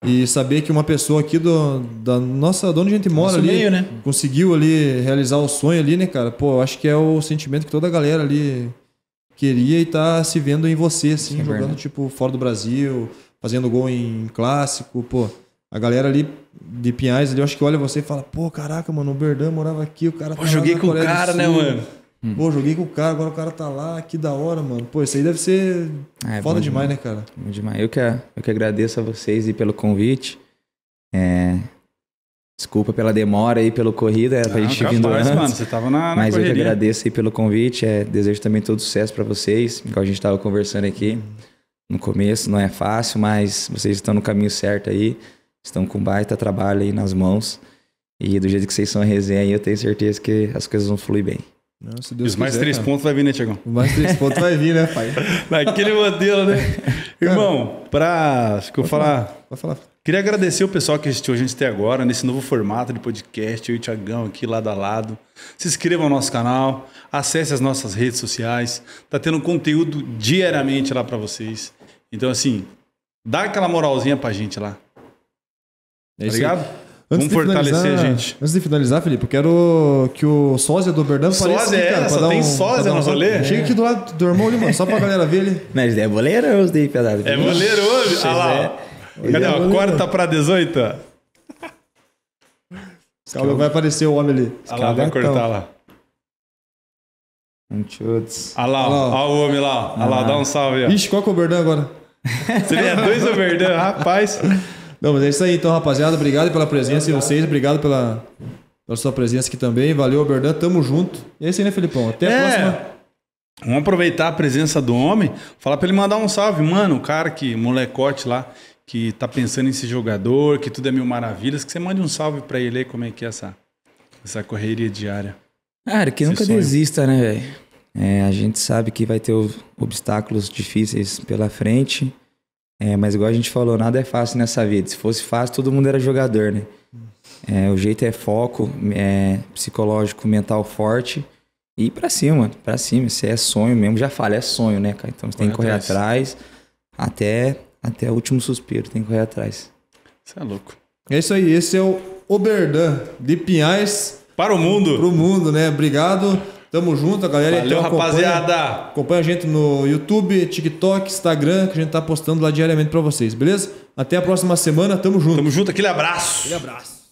E saber que uma pessoa aqui do, da nossa, de onde a gente mora ali, meio, né? conseguiu ali realizar o sonho ali, né, cara? Pô, eu acho que é o sentimento que toda a galera ali queria e tá se vendo em você, assim, é jogando, verdade. tipo, fora do Brasil, fazendo gol em clássico, pô. A galera ali de Pinhais, ali, eu acho que olha você e fala, pô, caraca, mano, o Berdan morava aqui, o cara tá Pô, joguei com o cara, né, mano? Hum. Pô, joguei com o cara, agora o cara tá lá, que da hora, mano. Pô, isso aí deve ser é, foda demais, demais, né, cara? Bom demais. Eu que, eu que agradeço a vocês e pelo convite. É... Desculpa pela demora aí, pelo corrida, era é, pra Não, gente tá vindo antes. Mano, você tava na, na mas correria. eu que agradeço aí pelo convite. É, desejo também todo sucesso para vocês, igual a gente tava conversando aqui. Hum no começo, não é fácil, mas vocês estão no caminho certo aí, estão com baita trabalho aí nas mãos. E do jeito que vocês são a resenha aí, eu tenho certeza que as coisas vão fluir bem. Não, Os quiser, mais três cara. pontos vai vir, né, Tiagão? mais três pontos vai vir, né, pai? Naquele modelo, né? Irmão, pra. Acho que eu vou falar. falar. falar. Queria agradecer o pessoal que assistiu a gente até agora, nesse novo formato de podcast, eu e o Tiagão aqui lado a lado. Se inscreva no nosso canal, acesse as nossas redes sociais. Tá tendo conteúdo diariamente lá para vocês. Então, assim, dá aquela moralzinha pra gente lá. É tá isso tá Antes Vamos fortalecer a gente. Antes de finalizar, Felipe, eu quero que o sósia do Berdan fale Sósia assim, é essa? Tem um, sósia um, no rolê? É. Chega aqui do lado do irmão ali, mano, só pra galera ver ele. Mas é boleiro os tá daí, pedaço. É boleiro hoje? Olha lá. É. Cadê? É Corta pra 18, Calma, vai aparecer o homem ali. Olha lá, vai cortar lá. Um chutes. Olha lá, olha o homem lá. Olha lá, dá um ah. salve. Ó. Ixi, qual que é o Berdan agora? Você ganha dois overdan, rapaz. Não, mas é isso aí, então, rapaziada. Obrigado pela presença de vocês. Obrigado pela, pela sua presença aqui também. Valeu, Oberdan. Tamo junto. E é isso aí, né, Felipão? Até a é. próxima. Vamos aproveitar a presença do homem, falar para ele mandar um salve. Mano, o cara que, molecote lá, que tá pensando em ser jogador, que tudo é mil maravilhas, que você mande um salve para ele aí, como é que é essa, essa correria diária. Cara, que Esse nunca sonho. desista, né, velho? É, a gente sabe que vai ter obstáculos difíceis pela frente, é, mas igual a gente falou, nada é fácil nessa vida. Se fosse fácil, todo mundo era jogador, né? É, o jeito é foco, é psicológico, mental forte e ir pra cima, pra cima. Se é sonho mesmo, já falei, é sonho, né, cara? Então você tem que correr atrás, até, até o último suspiro, tem que correr atrás. Você é louco. É isso aí, esse é o Oberdan de Pinhais. Para o mundo! Para o mundo, né? Obrigado. Tamo junto, a galera. Valeu, então, rapaziada. Acompanha, acompanha a gente no YouTube, TikTok, Instagram, que a gente tá postando lá diariamente para vocês, beleza? Até a próxima semana, tamo junto. Tamo junto, aquele abraço. Aquele abraço.